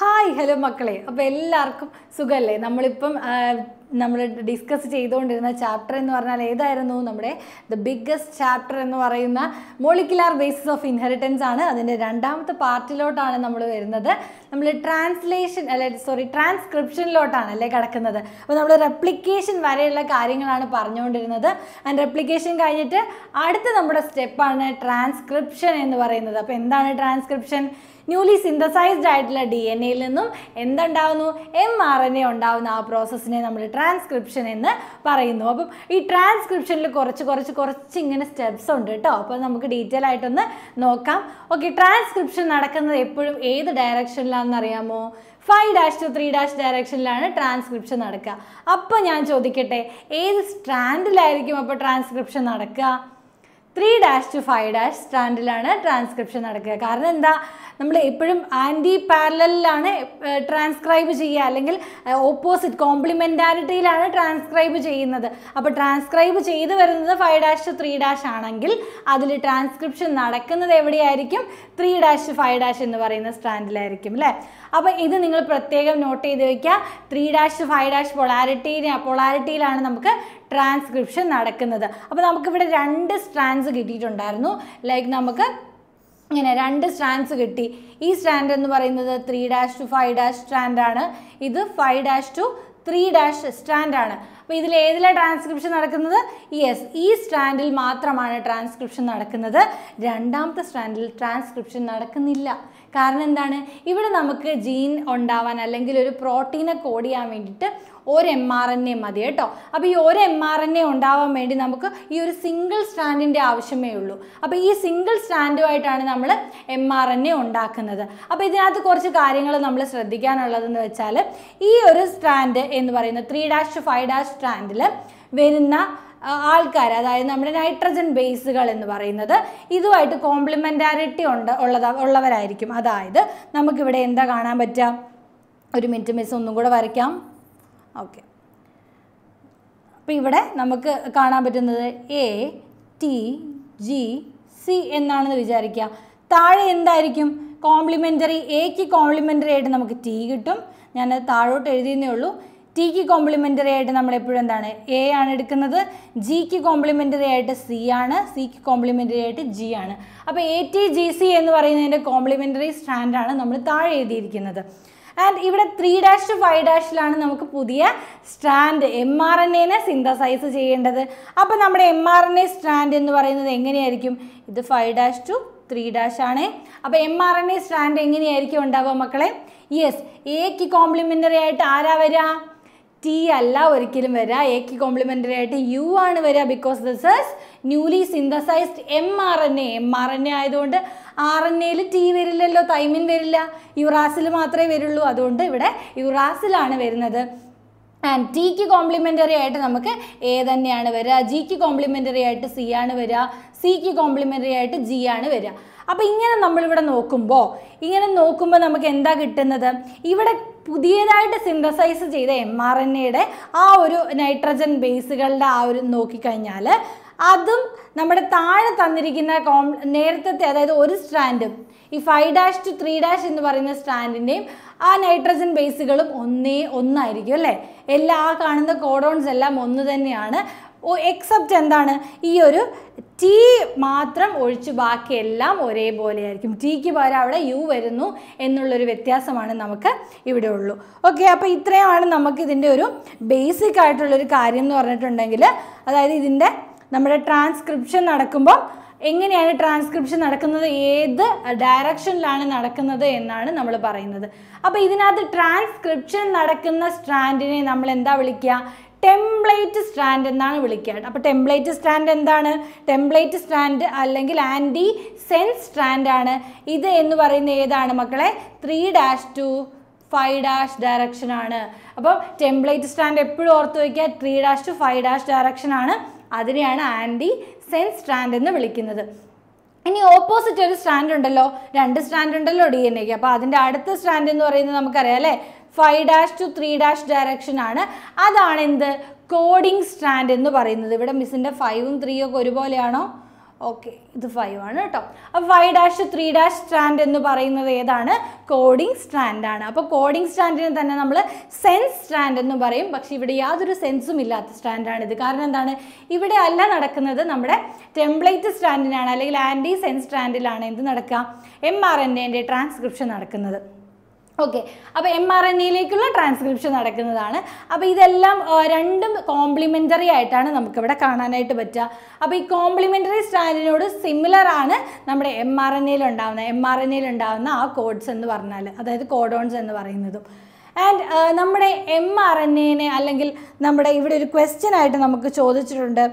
Hi hello മക്കളെ അപ്പോൾ എല്ലാവർക്കും സുഖമല്ലേ നമ്മളിപ്പം നമ്മൾ ഡിസ്കസ് ചെയ്തുകൊണ്ടിരുന്ന ചാപ്റ്റർ എന്ന് പറഞ്ഞാൽ ഏതായിരുന്നു നമ്മുടെ ദ ബിഗ്ഗസ്റ്റ് ചാപ്റ്റർ എന്ന് പറയുന്ന മോളിക്കുലാർ ബേസിസ് ഓഫ് ഇൻഹെറിറ്റൻസ് ആണ് അതിൻ്റെ രണ്ടാമത്തെ പാർട്ടിലോട്ടാണ് നമ്മൾ വരുന്നത് നമ്മൾ ട്രാൻസ്ലേഷൻ അല്ലെ സോറി ട്രാൻസ്ക്രിപ്ഷനിലോട്ടാണ് അല്ലേ കിടക്കുന്നത് അപ്പോൾ നമ്മൾ റെപ്ലിക്കേഷൻ വരെയുള്ള കാര്യങ്ങളാണ് പറഞ്ഞുകൊണ്ടിരുന്നത് ആൻഡ് റെപ്ലിക്കേഷൻ കഴിഞ്ഞിട്ട് അടുത്ത നമ്മുടെ സ്റ്റെപ്പാണ് ട്രാൻസ്ക്രിപ്ഷൻ എന്ന് പറയുന്നത് അപ്പോൾ എന്താണ് ട്രാൻസ്ക്രിപ്ഷൻ ന്യൂലി സിന്തസൈസ്ഡ് ആയിട്ടുള്ള ഡി എൻ എയിൽ നിന്നും എന്തുണ്ടാവുന്നു എം ആർ എൻ എ ഉണ്ടാവുന്ന ആ പ്രോസസ്സിനെ നമ്മൾ ട്രാൻസ്ക്രിപ്ഷൻ എന്ന് പറയുന്നു അപ്പം ഈ ട്രാൻസ്ക്രിപ്ഷനിൽ കുറച്ച് കുറച്ച് കുറച്ച് ഇങ്ങനെ സ്റ്റെപ്സ് ഉണ്ട് കേട്ടോ അപ്പോൾ നമുക്ക് ഡീറ്റെയിൽ ആയിട്ടൊന്ന് നോക്കാം ഓക്കെ ട്രാൻസ്ക്രിപ്ഷൻ നടക്കുന്നത് എപ്പോഴും ഏത് ഡയറക്ഷനിലാണെന്ന് അറിയാമോ five dash to three dash ഡയറക്ഷനിലാണ് ട്രാൻസ്ക്രിപ്ഷൻ നടക്കുക അപ്പോൾ ഞാൻ ചോദിക്കട്ടെ ഏത് സ്റ്റാൻഡിലായിരിക്കും അപ്പോൾ ട്രാൻസ്ക്രിപ്ഷൻ നടക്കുക three dash to five dash സ്റ്റാൻഡിലാണ് ട്രാൻസ്ക്രിപ്ഷൻ നടക്കുക കാരണം എന്താ നമ്മൾ എപ്പോഴും ആൻറ്റി പാരലിലാണ് ട്രാൻസ്ക്രൈബ് ചെയ്യുക അല്ലെങ്കിൽ ഓപ്പോസിറ്റ് കോംപ്ലിമെൻറ്റാലിറ്റിയിലാണ് ട്രാൻസ്ക്രൈബ് ചെയ്യുന്നത് അപ്പോൾ ട്രാൻസ്ക്രൈബ് ചെയ്ത് വരുന്നത് five dash to three dash ആണെങ്കിൽ അതിൽ ട്രാൻസ്ക്രിപ്ഷൻ നടക്കുന്നത് എവിടെയായിരിക്കും three dash to five dash എന്ന് പറയുന്ന സ്റ്റാൻഡിലായിരിക്കും അല്ലേ അപ്പോൾ ഇത് നിങ്ങൾ പ്രത്യേകം നോട്ട് ചെയ്ത് വയ്ക്കുക three dash to five dash polarity പൊളാരിറ്റിയിലാണ് നമുക്ക് ട്രാൻസ്ക്രിപ്ഷൻ നടക്കുന്നത് അപ്പോൾ നമുക്കിവിടെ രണ്ട് സ്ട്രാൻഡ്സ് കിട്ടിയിട്ടുണ്ടായിരുന്നു ലൈക്ക് നമുക്ക് ഇങ്ങനെ രണ്ട് സ്ട്രാൻഡ്സ് കിട്ടി ഈ സ്റ്റാൻഡ് എന്ന് പറയുന്നത് three dash to five dash സ്റ്റാൻഡാണ് ഇത് five dash to three dash സ്റ്റാൻഡാണ് അപ്പോൾ ഇതിൽ ഏതിലാണ് ട്രാൻസ്ക്രിപ്ഷൻ നടക്കുന്നത് യെസ് ഈ സ്ട്രാൻഡിൽ മാത്രമാണ് ട്രാൻസ്ക്രിപ്ഷൻ നടക്കുന്നത് രണ്ടാമത്തെ സ്ട്രാൻഡിൽ ട്രാൻസ്ക്രിപ്ഷൻ നടക്കുന്നില്ല കാരണം എന്താണ് ഇവിടെ നമുക്ക് ജീൻ ഉണ്ടാവാൻ അല്ലെങ്കിൽ ഒരു പ്രോട്ടീനെ കോഡ് ചെയ്യാൻ വേണ്ടിയിട്ട് ഒരു എം ആർ എൻ എ മതി കേട്ടോ അപ്പോൾ ഈ ഒരു എം ആർ എൻ എ ഉണ്ടാവാൻ വേണ്ടി നമുക്ക് ഈ ഒരു സിംഗിൾ സ്റ്റാൻഡിൻ്റെ ആവശ്യമേ ഉള്ളൂ അപ്പോൾ ഈ സിംഗിൾ സ്റ്റാൻഡുമായിട്ടാണ് നമ്മൾ എം ആർ എൻ എ ഉണ്ടാക്കുന്നത് അപ്പോൾ ഇതിനകത്ത് കുറച്ച് കാര്യങ്ങൾ നമ്മൾ ശ്രദ്ധിക്കാനുള്ളതെന്ന് വെച്ചാൽ ഈ ഒരു സ്റ്റാൻഡ് എന്ന് പറയുന്ന ത്രീ ഡാഷ് ഫൈവ് ഡാഷ് സ്റ്റാൻഡിൽ വരുന്ന ആൾക്കാർ അതായത് നമ്മുടെ നൈട്രജൻ ബേസുകൾ എന്ന് പറയുന്നത് ഇതുമായിട്ട് കോംപ്ലിമെൻറ്റാരിറ്റി ഉണ്ട് ഉള്ളത് ഉള്ളവരായിരിക്കും അതായത് നമുക്കിവിടെ എന്താ കാണാൻ പറ്റുക ഒരു മിനിറ്റ് മിസ് ഒന്നും കൂടെ വരയ്ക്കാം ഓക്കെ അപ്പോൾ ഇവിടെ നമുക്ക് കാണാൻ പറ്റുന്നത് എ ടി ജി സി എന്നാണെന്ന് വിചാരിക്കുക താഴെ എന്തായിരിക്കും കോംപ്ലിമെൻ്ററി എക്ക് കോംപ്ലിമെൻ്ററി ആയിട്ട് നമുക്ക് ടി കിട്ടും അത് താഴോട്ട് എഴുതിയെന്നേ ഉള്ളൂ ടിക്ക് കോംപ്ലിമെൻ്ററി ആയിട്ട് നമ്മൾ എപ്പോഴും എന്താണ് എ ആണ് എടുക്കുന്നത് ജിക്ക് കോംപ്ലിമെൻ്ററി ആയിട്ട് സി ആണ് സിക്ക് കോംപ്ലിമെൻ്ററി ആയിട്ട് ജി ആണ് അപ്പോൾ എ ടി ജി സി എന്ന് പറയുന്നതിൻ്റെ കോംപ്ലിമെൻ്ററി സ്റ്റാൻഡാണ് നമ്മൾ താഴെ എഴുതിയിരിക്കുന്നത് ആൻഡ് ഇവിടെ ത്രീ ഡാഷ് ഫൈവ് ഡാഷിലാണ് നമുക്ക് പുതിയ സ്ട്രാൻഡ് എം ആർ എൻ എനെ സിന്തസൈസ് ചെയ്യേണ്ടത് അപ്പോൾ നമ്മുടെ M R N A strand എന്ന് പറയുന്നത് എങ്ങനെയായിരിക്കും ഇത് five dash to three dash ആണ് അപ്പോൾ M R N A strand എങ്ങനെയായിരിക്കും ഉണ്ടാവുക മക്കളെ യെസ് എക്ക് കോംപ്ലിമെൻ്ററി ആയിട്ട് ആരാ വരിക ടി അല്ല ഒരിക്കലും വരിക എക്ക് കോംപ്ലിമെൻ്ററി ആയിട്ട് യു ആണ് വരിക because this is newly synthesised M R N A M R N A ആയതുകൊണ്ട് ആർ എൻ എയിൽ ടി വരില്ലല്ലോ തൈമിൻ വരില്ല യുറാസിൽ മാത്രമേ വരുള്ളൂ അതുകൊണ്ട് ഇവിടെ യുറാസിലാണ് വരുന്നത് ആൻഡ് ടിക്ക് കോംപ്ലിമെൻ്ററി ആയിട്ട് നമുക്ക് എ തന്നെയാണ് വരിക ജിക്ക് കോംപ്ലിമെൻ്ററി ആയിട്ട് സി ആണ് വരിക സിക്ക് കോംപ്ലിമെൻ്ററി ആയിട്ട് ജി ആണ് വരിക അപ്പോൾ ഇങ്ങനെ നമ്മളിവിടെ നോക്കുമ്പോൾ ഇങ്ങനെ നോക്കുമ്പോൾ നമുക്ക് എന്താ കിട്ടുന്നത് ഇവിടെ പുതിയതായിട്ട് സിന്തസൈസ് ചെയ്ത എം ആർ എൻ എയുടെ ആ ഒരു നൈട്രജൻ ബേസുകളുടെ ആ ഒരു നോക്കിക്കഴിഞ്ഞാൽ അതും നമ്മുടെ താഴെ തന്നിരിക്കുന്ന കോം നേരത്തെ അതായത് ഒരു സ്ട്രാൻഡും ഈ five dash to three dash എന്ന് പറയുന്ന സ്റ്റാൻഡിൻ്റെയും ആ നൈട്രജൻ ബേസുകളും ഒന്നേ ഒന്നായിരിക്കും അല്ലേ എല്ലാ ആ കാണുന്ന കോഡോൺസ് എല്ലാം ഒന്ന് തന്നെയാണ് എക്സെപ്റ്റ് എന്താണ് ഈ ഒരു ടി മാത്രം ഒഴിച്ച് ബാക്കിയെല്ലാം ഒരേപോലെ ആയിരിക്കും ടിക്ക് പകരം അവിടെ യു വരുന്നു എന്നുള്ളൊരു വ്യത്യാസമാണ് നമുക്ക് ഇവിടെ ഉള്ളൂ ഓക്കെ അപ്പോൾ ഇത്രയുമാണ് നമുക്ക് ഇതിൻ്റെ ഒരു ബേസിക് ആയിട്ടുള്ളൊരു കാര്യം എന്ന് പറഞ്ഞിട്ടുണ്ടെങ്കിൽ അതായത് ഇതിൻ്റെ നമ്മുടെ ട്രാൻസ്ക്രിപ്ഷൻ നടക്കുമ്പോൾ എങ്ങനെയാണ് ട്രാൻസ്ക്രിപ്ഷൻ നടക്കുന്നത് ഏത് ഡയറക്ഷനിലാണ് നടക്കുന്നത് എന്നാണ് നമ്മൾ പറയുന്നത് അപ്പോൾ ഇതിനകത്ത് ട്രാൻസ്ക്രിപ്ഷൻ നടക്കുന്ന സ്ട്രാൻഡിനെ നമ്മൾ എന്താ വിളിക്കുക ടെംപ്ലേറ്റ് സ്റ്റാൻഡ് എന്നാണ് വിളിക്കുക അപ്പോൾ ടെംപ്ലേറ്റ് സ്റ്റാൻഡ് എന്താണ് ടെംപ്ലേറ്റ് സ്റ്റാൻഡ് അല്ലെങ്കിൽ ആൻറ്റി സെൻസ് സ്ട്രാൻഡ് ആണ് ഇത് എന്ന് പറയുന്ന ഏതാണ് മക്കളെ three dash to five dash direction ആണ് അപ്പോൾ ടെംപ്ലേറ്റ് സ്റ്റാൻഡ് എപ്പോഴും ഓർത്ത് വയ്ക്കുക three dash to five dash direction ആണ് അതിനെയാണ് ആൻറ്റി സെൻസ് സ്ട്രാൻഡ് എന്ന് വിളിക്കുന്നത് ഇനി ഓപ്പോസിറ്റ് ഒരു സ്റ്റാൻഡ് ഉണ്ടല്ലോ രണ്ട് സ്റ്റാൻഡ് ഉണ്ടല്ലോ ഡി എൻ എക്ക് അപ്പോൾ അതിൻ്റെ അടുത്ത സ്റ്റാൻഡ് എന്ന് പറയുന്നത് നമുക്കറിയാം അല്ലേ five dash to three dash direction ആണ് അതാണ് എന്ത് കോഡിംഗ് സ്ട്രാൻഡ് എന്ന് പറയുന്നത് ഇവിടെ മിസ്സിൻ്റെ ഫൈവും ത്രീയും ഒക്കെ ഒരുപോലെയാണോ ഓക്കെ ഇത് ഫൈവ് ആണ് കേട്ടോ അപ്പോൾ five dash three dash strand എന്ന് പറയുന്നത് ഏതാണ് കോഡിംഗ് സ്ട്രാൻഡ് ആണ് അപ്പോൾ കോഡിംഗ് സ്ട്രാൻഡിന് തന്നെ നമ്മൾ സെൻസ് സ്റ്റാൻഡ് എന്ന് പറയും പക്ഷേ ഇവിടെ യാതൊരു സെൻസും ഇല്ലാത്ത സ്ട്രാൻഡാണ് ഇത് കാരണം എന്താണ് ഇവിടെ അല്ല നടക്കുന്നത് നമ്മുടെ ടെംപ്ലേറ്റ് സ്റ്റാൻഡിനാണ് അല്ലെങ്കിൽ ആൻറ്റി സെൻസ് സ്റ്റാൻഡിലാണ് എന്ത് നടക്കുക എം ആർ എൻ എൻ്റെ ട്രാൻസ്ക്രിപ്ഷൻ നടക്കുന്നത് ഓക്കെ അപ്പോൾ എം ആർ എൻ എയിലേക്കുള്ള ട്രാൻസ്ക്രിപ്ഷൻ നടക്കുന്നതാണ് അപ്പോൾ ഇതെല്ലാം രണ്ടും കോംപ്ലിമെൻ്ററി ആയിട്ടാണ് നമുക്കിവിടെ കാണാനായിട്ട് പറ്റുക അപ്പോൾ ഈ കോംപ്ലിമെൻ്ററി സ്റ്റാൻഡിനോട് സിമിലർ ആണ് നമ്മുടെ എം ആർ എൻ എയിൽ ഉണ്ടാകുന്ന എം ആർ എൻ എയിൽ ഉണ്ടാകുന്ന ആ കോഡ്സ് എന്ന് പറഞ്ഞാൽ അതായത് കോഡോൺസ് എന്ന് പറയുന്നതും ആൻഡ് നമ്മുടെ എം ആർ എൻ എനെ അല്ലെങ്കിൽ നമ്മുടെ ഇവിടെ ഒരു ക്വസ്റ്റ്യൻ ആയിട്ട് നമുക്ക് ചോദിച്ചിട്ടുണ്ട്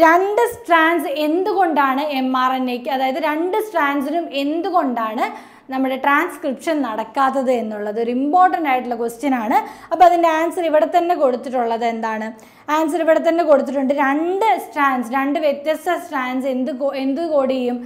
രണ്ട് സ്ട്രാൻഡ്സ് എന്തുകൊണ്ടാണ് എം ആർ എൻ എക്ക് അതായത് രണ്ട് സ്ട്രാൻഡ്സിനും എന്തുകൊണ്ടാണ് നമ്മുടെ ട്രാൻസ്ക്രിപ്ഷൻ നടക്കാത്തത് എന്നുള്ളത് ഒരു ഇമ്പോർട്ടൻ്റ് ആയിട്ടുള്ള ക്വസ്റ്റ്യൻ ആണ് അപ്പോൾ അതിൻ്റെ ആൻസർ ഇവിടെ തന്നെ കൊടുത്തിട്ടുള്ളത് എന്താണ് ആൻസർ ഇവിടെ തന്നെ കൊടുത്തിട്ടുണ്ട് രണ്ട് സ്ട്രാൻസ് രണ്ട് വ്യത്യസ്ത സ്ട്രാൻസ് എന്ത് എന്ത് കോഡ് ചെയ്യും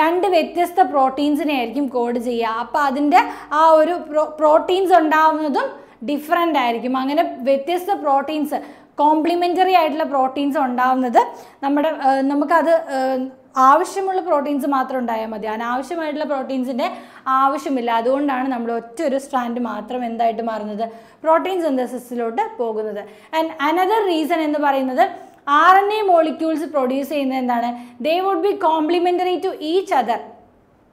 രണ്ട് വ്യത്യസ്ത പ്രോട്ടീൻസിനെ ആയിരിക്കും കോഡ് ചെയ്യുക അപ്പോൾ അതിൻ്റെ ആ ഒരു പ്രോട്ടീൻസ് ഉണ്ടാവുന്നതും ഡിഫറെൻ്റ് ആയിരിക്കും അങ്ങനെ വ്യത്യസ്ത പ്രോട്ടീൻസ് കോംപ്ലിമെൻ്ററി ആയിട്ടുള്ള പ്രോട്ടീൻസ് ഉണ്ടാവുന്നത് നമ്മുടെ നമുക്കത് ആവശ്യമുള്ള പ്രോട്ടീൻസ് മാത്രം ഉണ്ടായാൽ മതി അനാവശ്യമായിട്ടുള്ള പ്രോട്ടീൻസിൻ്റെ ആവശ്യമില്ല അതുകൊണ്ടാണ് നമ്മൾ ഒറ്റ ഒരു സ്ട്രാൻഡ് മാത്രം എന്തായിട്ട് മാറുന്നത് പ്രോട്ടീൻ എന്തസിസിലോട്ട് പോകുന്നത് ആൻഡ് അനദർ റീസൺ എന്ന് പറയുന്നത് R N A molecules produce ചെയ്യുന്നത് എന്താണ് they would be complementary to each other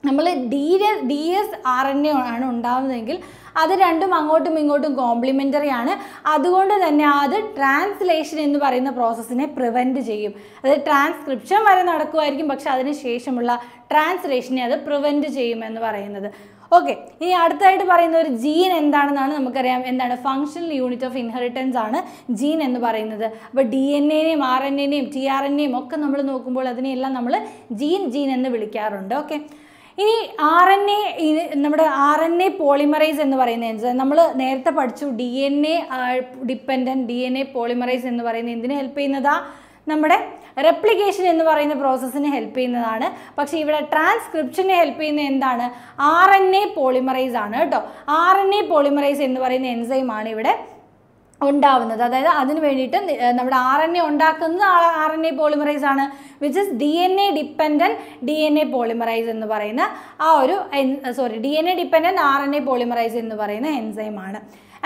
നമ്മൾ D D S R N A ആണ് ഉണ്ടാവുന്നതെങ്കിൽ അത് രണ്ടും അങ്ങോട്ടും ഇങ്ങോട്ടും കോംപ്ലിമെൻ്ററി ആണ് അതുകൊണ്ട് തന്നെ അത് ട്രാൻസ്ലേഷൻ എന്ന് പറയുന്ന പ്രോസസ്സിനെ പ്രിവെൻറ്റ് ചെയ്യും അത് ട്രാൻസ്ക്രിപ്ഷൻ വരെ നടക്കുമായിരിക്കും പക്ഷെ അതിന് ശേഷമുള്ള ട്രാൻസ്ലേഷനെ അത് പ്രിവെൻറ്റ് ചെയ്യുമെന്ന് പറയുന്നത് ഓക്കെ ഇനി അടുത്തായിട്ട് പറയുന്ന ഒരു ജീൻ എന്താണെന്നാണ് നമുക്കറിയാം എന്താണ് ഫങ്ഷണൽ യൂണിറ്റ് ഓഫ് ഇൻഹെറിറ്റൻസ് ആണ് ജീൻ എന്ന് പറയുന്നത് അപ്പോൾ ഡി എൻ എനെയും ആർ എൻ എനെയും ടി ആർ എൻ എയും ഒക്കെ നമ്മൾ നോക്കുമ്പോൾ അതിനെയെല്ലാം നമ്മൾ ജീൻ ജീൻ എന്ന് വിളിക്കാറുണ്ട് ഓക്കെ ഇനി ആർ എൻ എ നമ്മുടെ ആർ എൻ എ പോളിമറൈസ് എന്ന് പറയുന്ന എൻസൈം നമ്മൾ നേരത്തെ പഠിച്ചു D N A dependent D N A polymerase എന്ന് പറയുന്നത് എന്തിനെ ഹെൽപ്പ് ചെയ്യുന്നതാ നമ്മുടെ റെപ്ലിക്കേഷൻ എന്ന് പറയുന്ന പ്രോസസ്സിനെ ഹെൽപ്പ് ചെയ്യുന്നതാണ് പക്ഷേ ഇവിടെ ട്രാൻസ്ക്രിപ്ഷനെ ഹെൽപ്പ് ചെയ്യുന്ന എന്താണ് ആർ എൻ എ പോളിമറൈസ് ആണ് കേട്ടോ ആർ എൻ എ പോളിമറൈസ് എന്ന് പറയുന്ന എൻസൈമാണ് ഇവിടെ ഉണ്ടാവുന്നത് അതായത് അതിന് വേണ്ടിയിട്ട് നമ്മുടെ ആർ എൻ എ ഉണ്ടാക്കുന്നത് ആർ എൻ എ പോളിമറൈസ് ആണ് which is D N A dependent D N A polymerase എന്ന് പറയുന്ന ആ ഒരു sorry D N A dependent R N A polymerase എന്ന് പറയുന്ന എൻസൈം ആണ്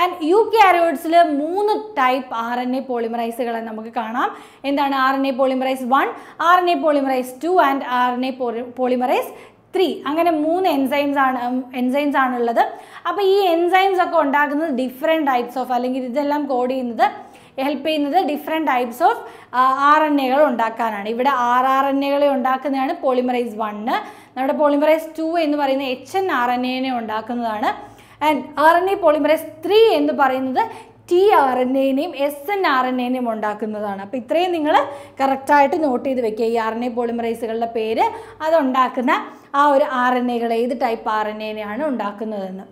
ആൻഡ് യു കാരിയോട്സിൽ മൂന്ന് ടൈപ്പ് ആർ എൻ എ പോളിമറൈസുകളെ നമുക്ക് കാണാം എന്താണ് R N A polymerase one R N A polymerase two and R N A polymerase three അങ്ങനെ മൂന്ന് എൻസൈംസ് ആണ് എൻസൈംസ് ആണുള്ളത് അപ്പോൾ ഈ എൻസൈംസ് ഒക്കെ ഉണ്ടാക്കുന്നത് ഡിഫറെൻറ്റ് ടൈപ്സ് ഓഫ് അല്ലെങ്കിൽ ഇതെല്ലാം കോഡ് ചെയ്യുന്നത് ഹെൽപ്പ് ചെയ്യുന്നത് different types of R N എകൾ ഉണ്ടാക്കാനാണ് ഇവിടെ ആർ ആർ എൻ എകളെ ഉണ്ടാക്കുന്നതാണ് പോളിമറൈസ് വണ്ണ് നമ്മുടെ പോളിമറൈസ് ടു എന്ന് പറയുന്ന എച്ച് എൻ ആർ എൻ എനെ ഉണ്ടാക്കുന്നതാണ് and R N A polymerase three എന്ന് പറയുന്നത് ടി ആർ എൻ എനെയും എസ് എൻ ആർ എൻ എനെയും ഉണ്ടാക്കുന്നതാണ് അപ്പോൾ ഇത്രയും നിങ്ങൾ കറക്റ്റായിട്ട് നോട്ട് ചെയ്ത് വെക്കുക ഈ ആർ എൻ എ പോളിമറൈസുകളുടെ പേര് അതുണ്ടാക്കുന്ന ആ ഒരു ആർ എൻ എകൾ ഏത് ടൈപ്പ് ആർ എൻ എനെയാണ് ഉണ്ടാക്കുന്നതെന്ന്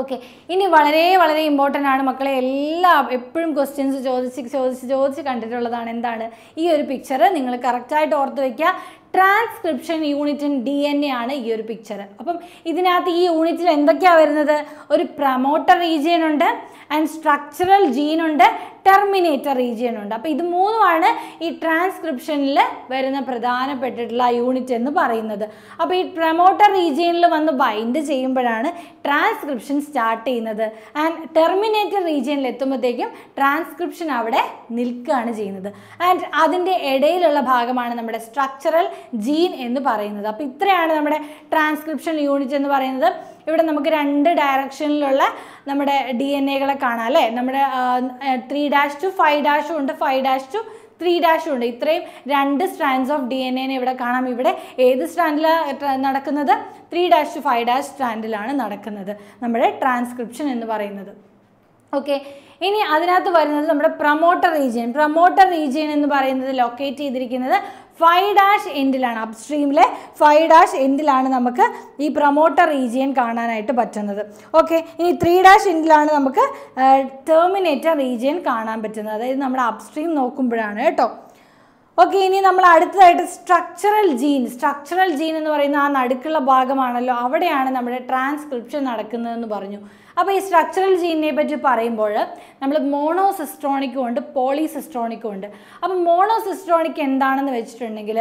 ഓക്കെ ഇനി വളരെ വളരെ ഇമ്പോർട്ടൻ്റ് ആണ് മക്കളെ എല്ലാ എപ്പോഴും ക്വസ്റ്റ്യൻസ് ചോദിച്ച് ചോദിച്ച് ചോദിച്ച് കണ്ടിട്ടുള്ളതാണ് എന്താണ് ഈ ഒരു പിക്ചർ നിങ്ങൾ കറക്റ്റായിട്ട് ഓർത്ത് വയ്ക്കുക ട്രാൻസ്ക്രിപ്ഷൻ യൂണിറ്റിൻ ഡി എൻ എ ആണ് ഈ ഒരു പിക്ചർ അപ്പം ഇതിനകത്ത് ഈ യൂണിറ്റിൽ എന്തൊക്കെയാണ് വരുന്നത് ഒരു പ്രമോട്ടർ റീജിയൻ ഉണ്ട് ആൻഡ് സ്ട്രക്ചറൽ ജീൻ ഉണ്ട് ടെർമിനേറ്റർ റീജിയൻ ഉണ്ട് അപ്പോൾ ഇത് മൂന്നുമാണ് ഈ ട്രാൻസ്ക്രിപ്ഷനിൽ വരുന്ന പ്രധാനപ്പെട്ടിട്ടുള്ള യൂണിറ്റ് എന്ന് പറയുന്നത് അപ്പോൾ ഈ പ്രമോട്ടർ റീജിയനിൽ വന്ന് ബൈൻഡ് ചെയ്യുമ്പോഴാണ് ട്രാൻസ്ക്രിപ്ഷൻ സ്റ്റാർട്ട് ചെയ്യുന്നത് ആൻഡ് ടെർമിനേറ്റർ റീജിയനിൽ എത്തുമ്പോഴത്തേക്കും ട്രാൻസ്ക്രിപ്ഷൻ അവിടെ നിൽക്കുകയാണ് ചെയ്യുന്നത് ആൻഡ് അതിൻ്റെ ഇടയിലുള്ള ഭാഗമാണ് നമ്മുടെ സ്ട്രക്ചറൽ ജീൻ എന്ന് പറയുന്നത് അപ്പോൾ ഇത്രയാണ് നമ്മുടെ ട്രാൻസ്ക്രിപ്ഷൻ യൂണിറ്റ് എന്ന് പറയുന്നത് ഇവിടെ നമുക്ക് രണ്ട് ഡയറക്ഷനിലുള്ള നമ്മുടെ ഡി എൻ എകളെ കാണാം അല്ലേ നമ്മുടെ ത്രീ ഡാഷ് ടു ഫൈവ് ഡാഷും ഉണ്ട് ഫൈവ് ഡാഷ് ടു ത്രീ ഡാഷും ഉണ്ട് ഇത്രയും രണ്ട് സ്ട്രാൻഡ്സ് ഓഫ് ഡി എൻ എനെ ഇവിടെ കാണാം ഇവിടെ ഏത് സ്ട്രാൻഡിലാണ് നടക്കുന്നത് three dash to five dash സ്ട്രാൻഡിലാണ് നടക്കുന്നത് നമ്മുടെ ട്രാൻസ്ക്രിപ്ഷൻ എന്ന് പറയുന്നത് ഓക്കെ ഇനി അതിനകത്ത് വരുന്നത് നമ്മുടെ പ്രൊമോട്ടർ റീജിയൻ പ്രൊമോട്ടർ റീജിയൻ എന്ന് പറയുന്നത് ലൊക്കേറ്റ് ചെയ്തിരിക്കുന്നത് ഫൈവ് ഡാഷ് എൻഡിലാണ് അപ്സ്ട്രീമിലെ ഫൈവ് ഡാഷ് എൻഡിലാണ് നമുക്ക് ഈ പ്രൊമോട്ടർ റീജിയൻ കാണാനായിട്ട് പറ്റുന്നത് ഓക്കെ ഇനി ത്രീ ഡാഷ് എൻഡിലാണ് നമുക്ക് ടെർമിനേറ്റർ റീജിയൻ കാണാൻ പറ്റുന്നത് അതായത് നമ്മുടെ അപ്സ്ട്രീം നോക്കുമ്പോഴാണ് കേട്ടോ ഓക്കെ ഇനി നമ്മൾ അടുത്തതായിട്ട് സ്ട്രക്ചറൽ ജീൻ സ്ട്രക്ചറൽ ജീൻ എന്ന് പറയുന്ന ആ നടുക്കുള്ള ഭാഗമാണല്ലോ അവിടെയാണ് നമ്മുടെ ട്രാൻസ്ക്രിപ്ഷൻ നടക്കുന്നതെന്ന് പറഞ്ഞു അപ്പോൾ ഈ സ്ട്രക്ചറൽ ജീനിനെ പറ്റി പറയുമ്പോൾ നമ്മൾ മോണോസിസ്ട്രോണിക്കും ഉണ്ട് പോളിസിസ്ട്രോണിക്കും ഉണ്ട് അപ്പോൾ മോണോസിസ്ട്രോണിക് എന്താണെന്ന് വെച്ചിട്ടുണ്ടെങ്കിൽ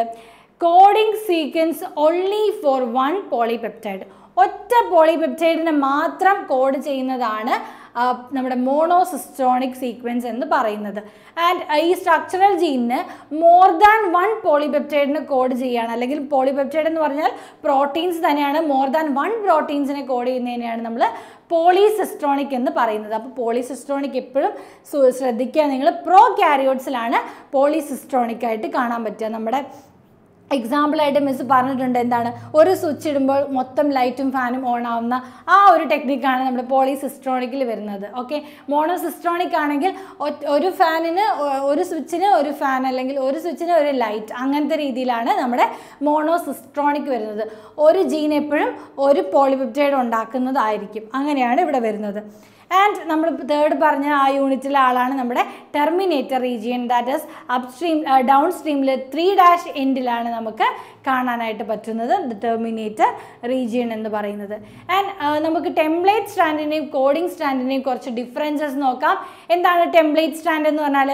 coding sequence only for one polypeptide ഒറ്റ പോളിപെപ്റ്റൈഡിനെ മാത്രം കോഡ് ചെയ്യുന്നതാണ് നമ്മുടെ മോണോസിസ്ട്രോണിക് സീക്വൻസ് എന്ന് പറയുന്നത് ആൻഡ് ഈ സ്ട്രക്ചറൽ ജീനിന് മോർ ദാൻ വൺ പോളിപെപ്റ്റൈഡിന് കോഡ് ചെയ്യുകയാണ് അല്ലെങ്കിൽ പോളിപെപ്റ്റൈഡ് എന്ന് പറഞ്ഞാൽ പ്രോട്ടീൻസ് തന്നെയാണ് മോർ ദാൻ വൺ പ്രോട്ടീൻസിനെ കോഡ് ചെയ്യുന്നതിനെയാണ് നമ്മൾ പോളിസിസ്ട്രോണിക് എന്ന് പറയുന്നത് അപ്പോൾ പോളിസിസ്ട്രോണിക് എപ്പോഴും ശ്രദ്ധിക്കുക നിങ്ങൾ പ്രോ കാരിയോട്സിലാണ് പോളിസിസ്ട്രോണിക് ആയിട്ട് കാണാൻ പറ്റുക നമ്മുടെ എക്സാമ്പിളായിട്ട് മിസ് പറഞ്ഞിട്ടുണ്ട് എന്താണ് ഒരു സ്വിച്ച് ഇടുമ്പോൾ മൊത്തം ലൈറ്റും ഫാനും ഓൺ ആവുന്ന ആ ഒരു ടെക്നിക്കാണ് നമ്മൾ പോളിസിസ്ട്രോണിക്കിൽ വരുന്നത് ഓക്കെ മോണോ സിസ്ട്രോണിക് ആണെങ്കിൽ ഒരു ഫാനിന് ഒരു സ്വിച്ചിന് ഒരു ഫാൻ അല്ലെങ്കിൽ ഒരു സ്വിച്ചിന് ഒരു ലൈറ്റ് അങ്ങനത്തെ രീതിയിലാണ് നമ്മുടെ മോണോ സിസ്ട്രോണിക് വരുന്നത് ഒരു ജീൻ എപ്പോഴും ഒരു പോളിപിപ്റ്റൈഡ് ഉണ്ടാക്കുന്നതായിരിക്കും അങ്ങനെയാണ് ഇവിടെ വരുന്നത് ആൻഡ് നമ്മൾ തേർഡ് പറഞ്ഞ ആ യൂണിറ്റിലെ ആളാണ് നമ്മുടെ terminator region that is upstream ഡൗൺ സ്ട്രീമിൽ ത്രീ ഡാഷ് എൻഡിലാണ് നമുക്ക് കാണാനായിട്ട് പറ്റുന്നത് ടെർമിനേറ്റർ റീജിയൻ എന്ന് പറയുന്നത് ആൻഡ് uh, നമുക്ക് ടെംപ്ലേറ്റ് സ്റ്റാൻഡിനെയും കോഡിംഗ് സ്റ്റാൻഡിനെയും കുറച്ച് ഡിഫറൻസസ് നോക്കാം എന്താണ് ടെംപ്ലേറ്റ് സ്റ്റാൻഡ് എന്ന് പറഞ്ഞാൽ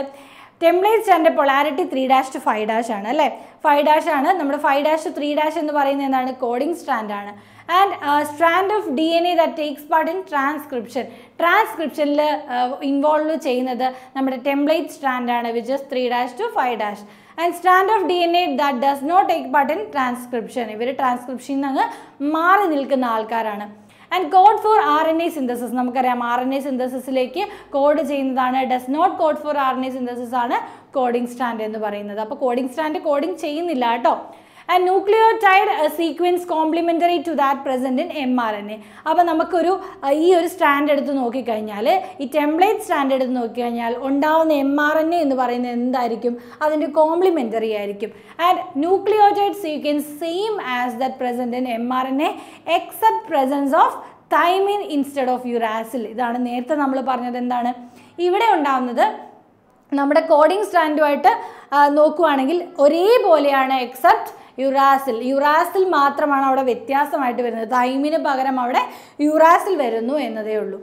ടെംപ്ലേറ്റ് സ്റ്റാൻഡിൻ്റെ polarity three dash to five dash ആണ് അല്ലേ ഫൈവ് ഡാഷ് ആണ് നമ്മുടെ ഫൈവ് ഡാഷ് ത്രീ ഡാഷ് എന്ന് പറയുന്നത് എന്താണ് കോഡിംഗ് സ്റ്റാൻഡാണ് and strand of D N A that takes part in transcription ട്രാൻസ്ക്രിപ്ഷനിൽ ഇൻവോൾവ് ചെയ്യുന്നത് നമ്മുടെ ടെംപ്ലേറ്റ് സ്റ്റാൻഡാണ് which is three dash to five dash and stand of D N A that does not take part in transcription ഇവർ ട്രാൻസ്ക്രിപ്ഷനിൽ നിന്ന് മാറി നിൽക്കുന്ന ആൾക്കാരാണ് and code for R N A synthesis നമുക്കറിയാം ആർ എൻ എ സിന്തസിസിലേക്ക് code ചെയ്യുന്നതാണ് does not code for R N A synthesis ആണ് കോഡിംഗ് സ്റ്റാൻഡ് എന്ന് പറയുന്നത് അപ്പോൾ കോഡിംഗ് സ്റ്റാൻഡ് കോഡിംഗ് ചെയ്യുന്നില്ല കേട്ടോ and nucleotide sequence complementary to that present in M R N A അപ്പോൾ നമുക്കൊരു ഈ ഒരു സ്റ്റാൻഡ് എടുത്ത് നോക്കിക്കഴിഞ്ഞാൽ ഈ ടെംപ്ലേറ്റ് സ്റ്റാൻഡ് എടുത്ത് നോക്കിക്കഴിഞ്ഞാൽ ഉണ്ടാവുന്ന എം ആർ എൻ എ എന്ന് പറയുന്നത് എന്തായിരിക്കും അതിൻ്റെ കോംപ്ലിമെൻ്ററി ആയിരിക്കും and nucleotide sequence same as that present in M R N A except presence of thymine instead of uracil ഇതാണ് നേരത്തെ നമ്മൾ പറഞ്ഞത് എന്താണ് ഇവിടെ ഉണ്ടാവുന്നത് നമ്മുടെ കോഡിംഗ് സ്റ്റാൻഡുമായിട്ട് നോക്കുവാണെങ്കിൽ ഒരേപോലെയാണ് എക്സെപ്റ്റ് യുറാസിൽ യുറാസിൽ മാത്രമാണ് അവിടെ വ്യത്യാസമായിട്ട് വരുന്നത് തൈമിന് പകരം അവിടെ യുറാസിൽ വരുന്നു എന്നതേ ഉള്ളൂ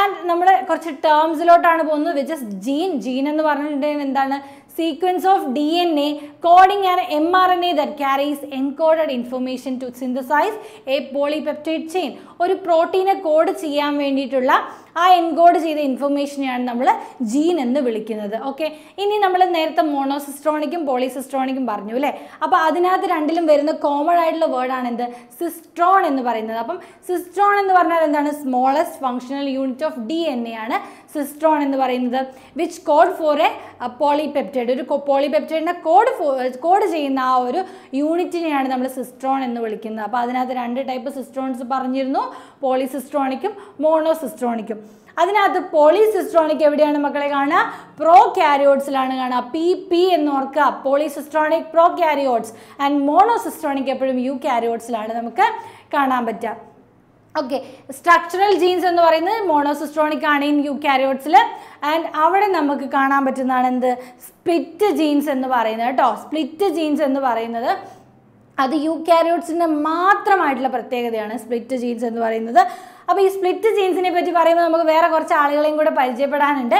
ആൻഡ് നമ്മൾ കുറച്ച് ടേംസിലോട്ടാണ് പോകുന്നത് വിച്ച് എസ് ജീൻ ജീൻ എന്ന് പറഞ്ഞിട്ടുണ്ടെങ്കിൽ എന്താണ് sequence of D N A coding and M R N A that carries encoded information to synthesise a polypeptide chain ഒരു പ്രോട്ടീനെ കോഡ് ചെയ്യാൻ വേണ്ടിയിട്ടുള്ള ആ എൻകോഡ് ചെയ്ത ഇൻഫർമേഷനെയാണ് നമ്മൾ ജീൻ എന്ന് വിളിക്കുന്നത് ഓക്കെ ഇനി നമ്മൾ നേരത്തെ മോണോസിസ്ട്രോണിക്കും പോളിസിസ്ട്രോണിക്കും പറഞ്ഞു അല്ലേ അപ്പോൾ അതിനകത്ത് രണ്ടിലും വരുന്ന കോമൺ ആയിട്ടുള്ള വേർഡാണ് എന്ത് സിസ്ട്രോൺ എന്ന് പറയുന്നത് അപ്പം സിസ്ട്രോൺ എന്ന് പറഞ്ഞാൽ എന്താണ് smallest functional unit of D N ആണ് സിസ്ട്രോൺ എന്ന് പറയുന്നത് which code for a polypeptide ഒരു പോളിപെപ്റ്റൈഡിനെ കോഡ് കോഡ് ചെയ്യുന്ന ആ ഒരു യൂണിറ്റിനെയാണ് നമ്മൾ സിസ്ട്രോൺ എന്ന് വിളിക്കുന്നത് അപ്പോൾ അതിനകത്ത് രണ്ട് ടൈപ്പ് സിസ്ട്രോൺസ് പറഞ്ഞിരുന്നു പോളിസിസ്ട്രോണിക്കും മോണോസിസ്ട്രോണിക്കും അതിനകത്ത് പോളിസിസ്ട്രോണിക് എവിടെയാണ് മക്കളെ കാണുക പ്രോ കാരിയോട്സിലാണ് കാണുക പി പി എന്ന് ഓർക്കുക polycistronic prokaryotes and monocistronic എപ്പോഴും യു കാരിയോട്സിലാണ് നമുക്ക് കാണാൻ പറ്റുക ഓക്കെ സ്ട്രക്ചറൽ ജീൻസ് എന്ന് പറയുന്നത് മോണോസിസ്ട്രോണിക് ആണ് ഇൻ യു കാരിയോട്സിൽ ആൻഡ് അവിടെ നമുക്ക് കാണാൻ പറ്റുന്നതാണ് എന്ത് സ്പ്ലിറ്റ് ജീൻസ് എന്ന് പറയുന്നത് കേട്ടോ സ്പ്ലിറ്റ് ജീൻസ് എന്ന് പറയുന്നത് അത് യു കാരിയോട്സിൻ്റെ മാത്രമായിട്ടുള്ള പ്രത്യേകതയാണ് സ്പ്ലിറ്റ് ജീൻസ് എന്ന് പറയുന്നത് അപ്പോൾ ഈ സ്പ്ലിറ്റ് ജീൻസിനെ പറ്റി പറയുമ്പോൾ നമുക്ക് വേറെ കുറച്ച് ആളുകളെയും കൂടെ പരിചയപ്പെടാനുണ്ട്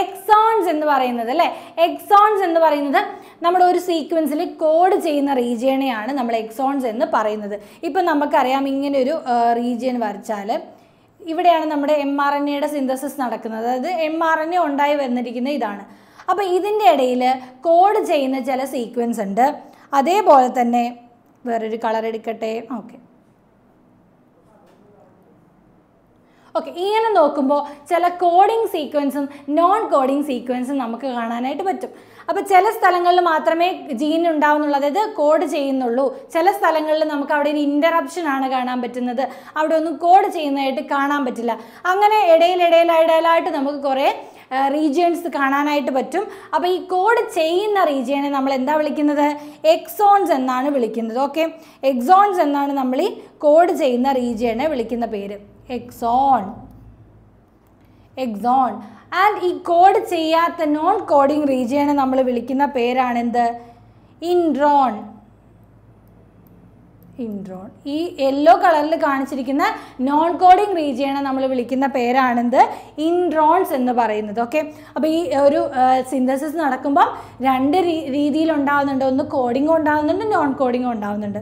എക്സോൺസ് എന്ന് പറയുന്നത് അല്ലേ എക്സോൺസ് എന്ന് പറയുന്നത് നമ്മുടെ ഒരു സീക്വൻസിൽ കോഡ് ചെയ്യുന്ന റീജിയനെയാണ് നമ്മൾ എക്സോൺസ് എന്ന് പറയുന്നത് ഇപ്പം നമുക്കറിയാം ഇങ്ങനെ ഒരു റീജിയൻ വരച്ചാൽ ഇവിടെയാണ് നമ്മുടെ എം ആർ എൻ എയുടെ സിന്തസിസ് നടക്കുന്നത് അതായത് എം ആർ എൻ എ ഉണ്ടായി വന്നിരിക്കുന്ന ഇതാണ് അപ്പോൾ ഇതിൻ്റെ ഇടയിൽ കോഡ് ചെയ്യുന്ന ചില സീക്വൻസ് ഉണ്ട് അതേപോലെ തന്നെ വേറൊരു കളർ എടുക്കട്ടെ ഓക്കെ ഓക്കെ ഇങ്ങനെ നോക്കുമ്പോൾ ചില കോഡിംഗ് സീക്വൻസും നോൺ കോഡിംഗ് സീക്വൻസും നമുക്ക് കാണാനായിട്ട് പറ്റും അപ്പോൾ ചില സ്ഥലങ്ങളിൽ മാത്രമേ ജീൻ ഉണ്ടാവുന്നുള്ളൂ അതായത് കോഡ് ചെയ്യുന്നുള്ളൂ ചില സ്ഥലങ്ങളിൽ നമുക്ക് അവിടെ ഒരു ഇൻ്ററപ്ഷൻ ആണ് കാണാൻ പറ്റുന്നത് അവിടെ ഒന്നും കോഡ് ചെയ്യുന്നതായിട്ട് കാണാൻ പറ്റില്ല അങ്ങനെ ഇടയിലിടയിൽ നമുക്ക് കുറേ റീജിയൻസ് കാണാനായിട്ട് പറ്റും അപ്പോൾ ഈ കോഡ് ചെയ്യുന്ന റീജിയനെ നമ്മൾ എന്താ വിളിക്കുന്നത് എക്സോൺസ് എന്നാണ് വിളിക്കുന്നത് ഓക്കെ എക്സോൺസ് എന്നാണ് നമ്മൾ ഈ കോഡ് ചെയ്യുന്ന റീജിയനെ വിളിക്കുന്ന പേര് എക്സോൺ എക്സോൺ ആൻഡ് ഈ കോഡ് ചെയ്യാത്ത നോൺ കോഡിംഗ് റീജിയനെ നമ്മൾ വിളിക്കുന്ന പേരാണെന്ത് ഇൻഡ്രോൺ ഇൻഡ്രോൺ ഈ യെല്ലോ കളറിൽ കാണിച്ചിരിക്കുന്ന നോൺ കോഡിംഗ് റീജിയനെ നമ്മൾ വിളിക്കുന്ന പേരാണെന്ത് ഇൻഡ്രോൺസ് എന്ന് പറയുന്നത് ഓക്കെ അപ്പോൾ ഈ ഒരു സിന്തസിസ് നടക്കുമ്പം രണ്ട് രീതിയിൽ ഉണ്ടാകുന്നുണ്ട് ഒന്ന് കോഡിംഗ് ഉണ്ടാകുന്നുണ്ട് നോൺ കോഡിംഗ് ഉണ്ടാകുന്നുണ്ട്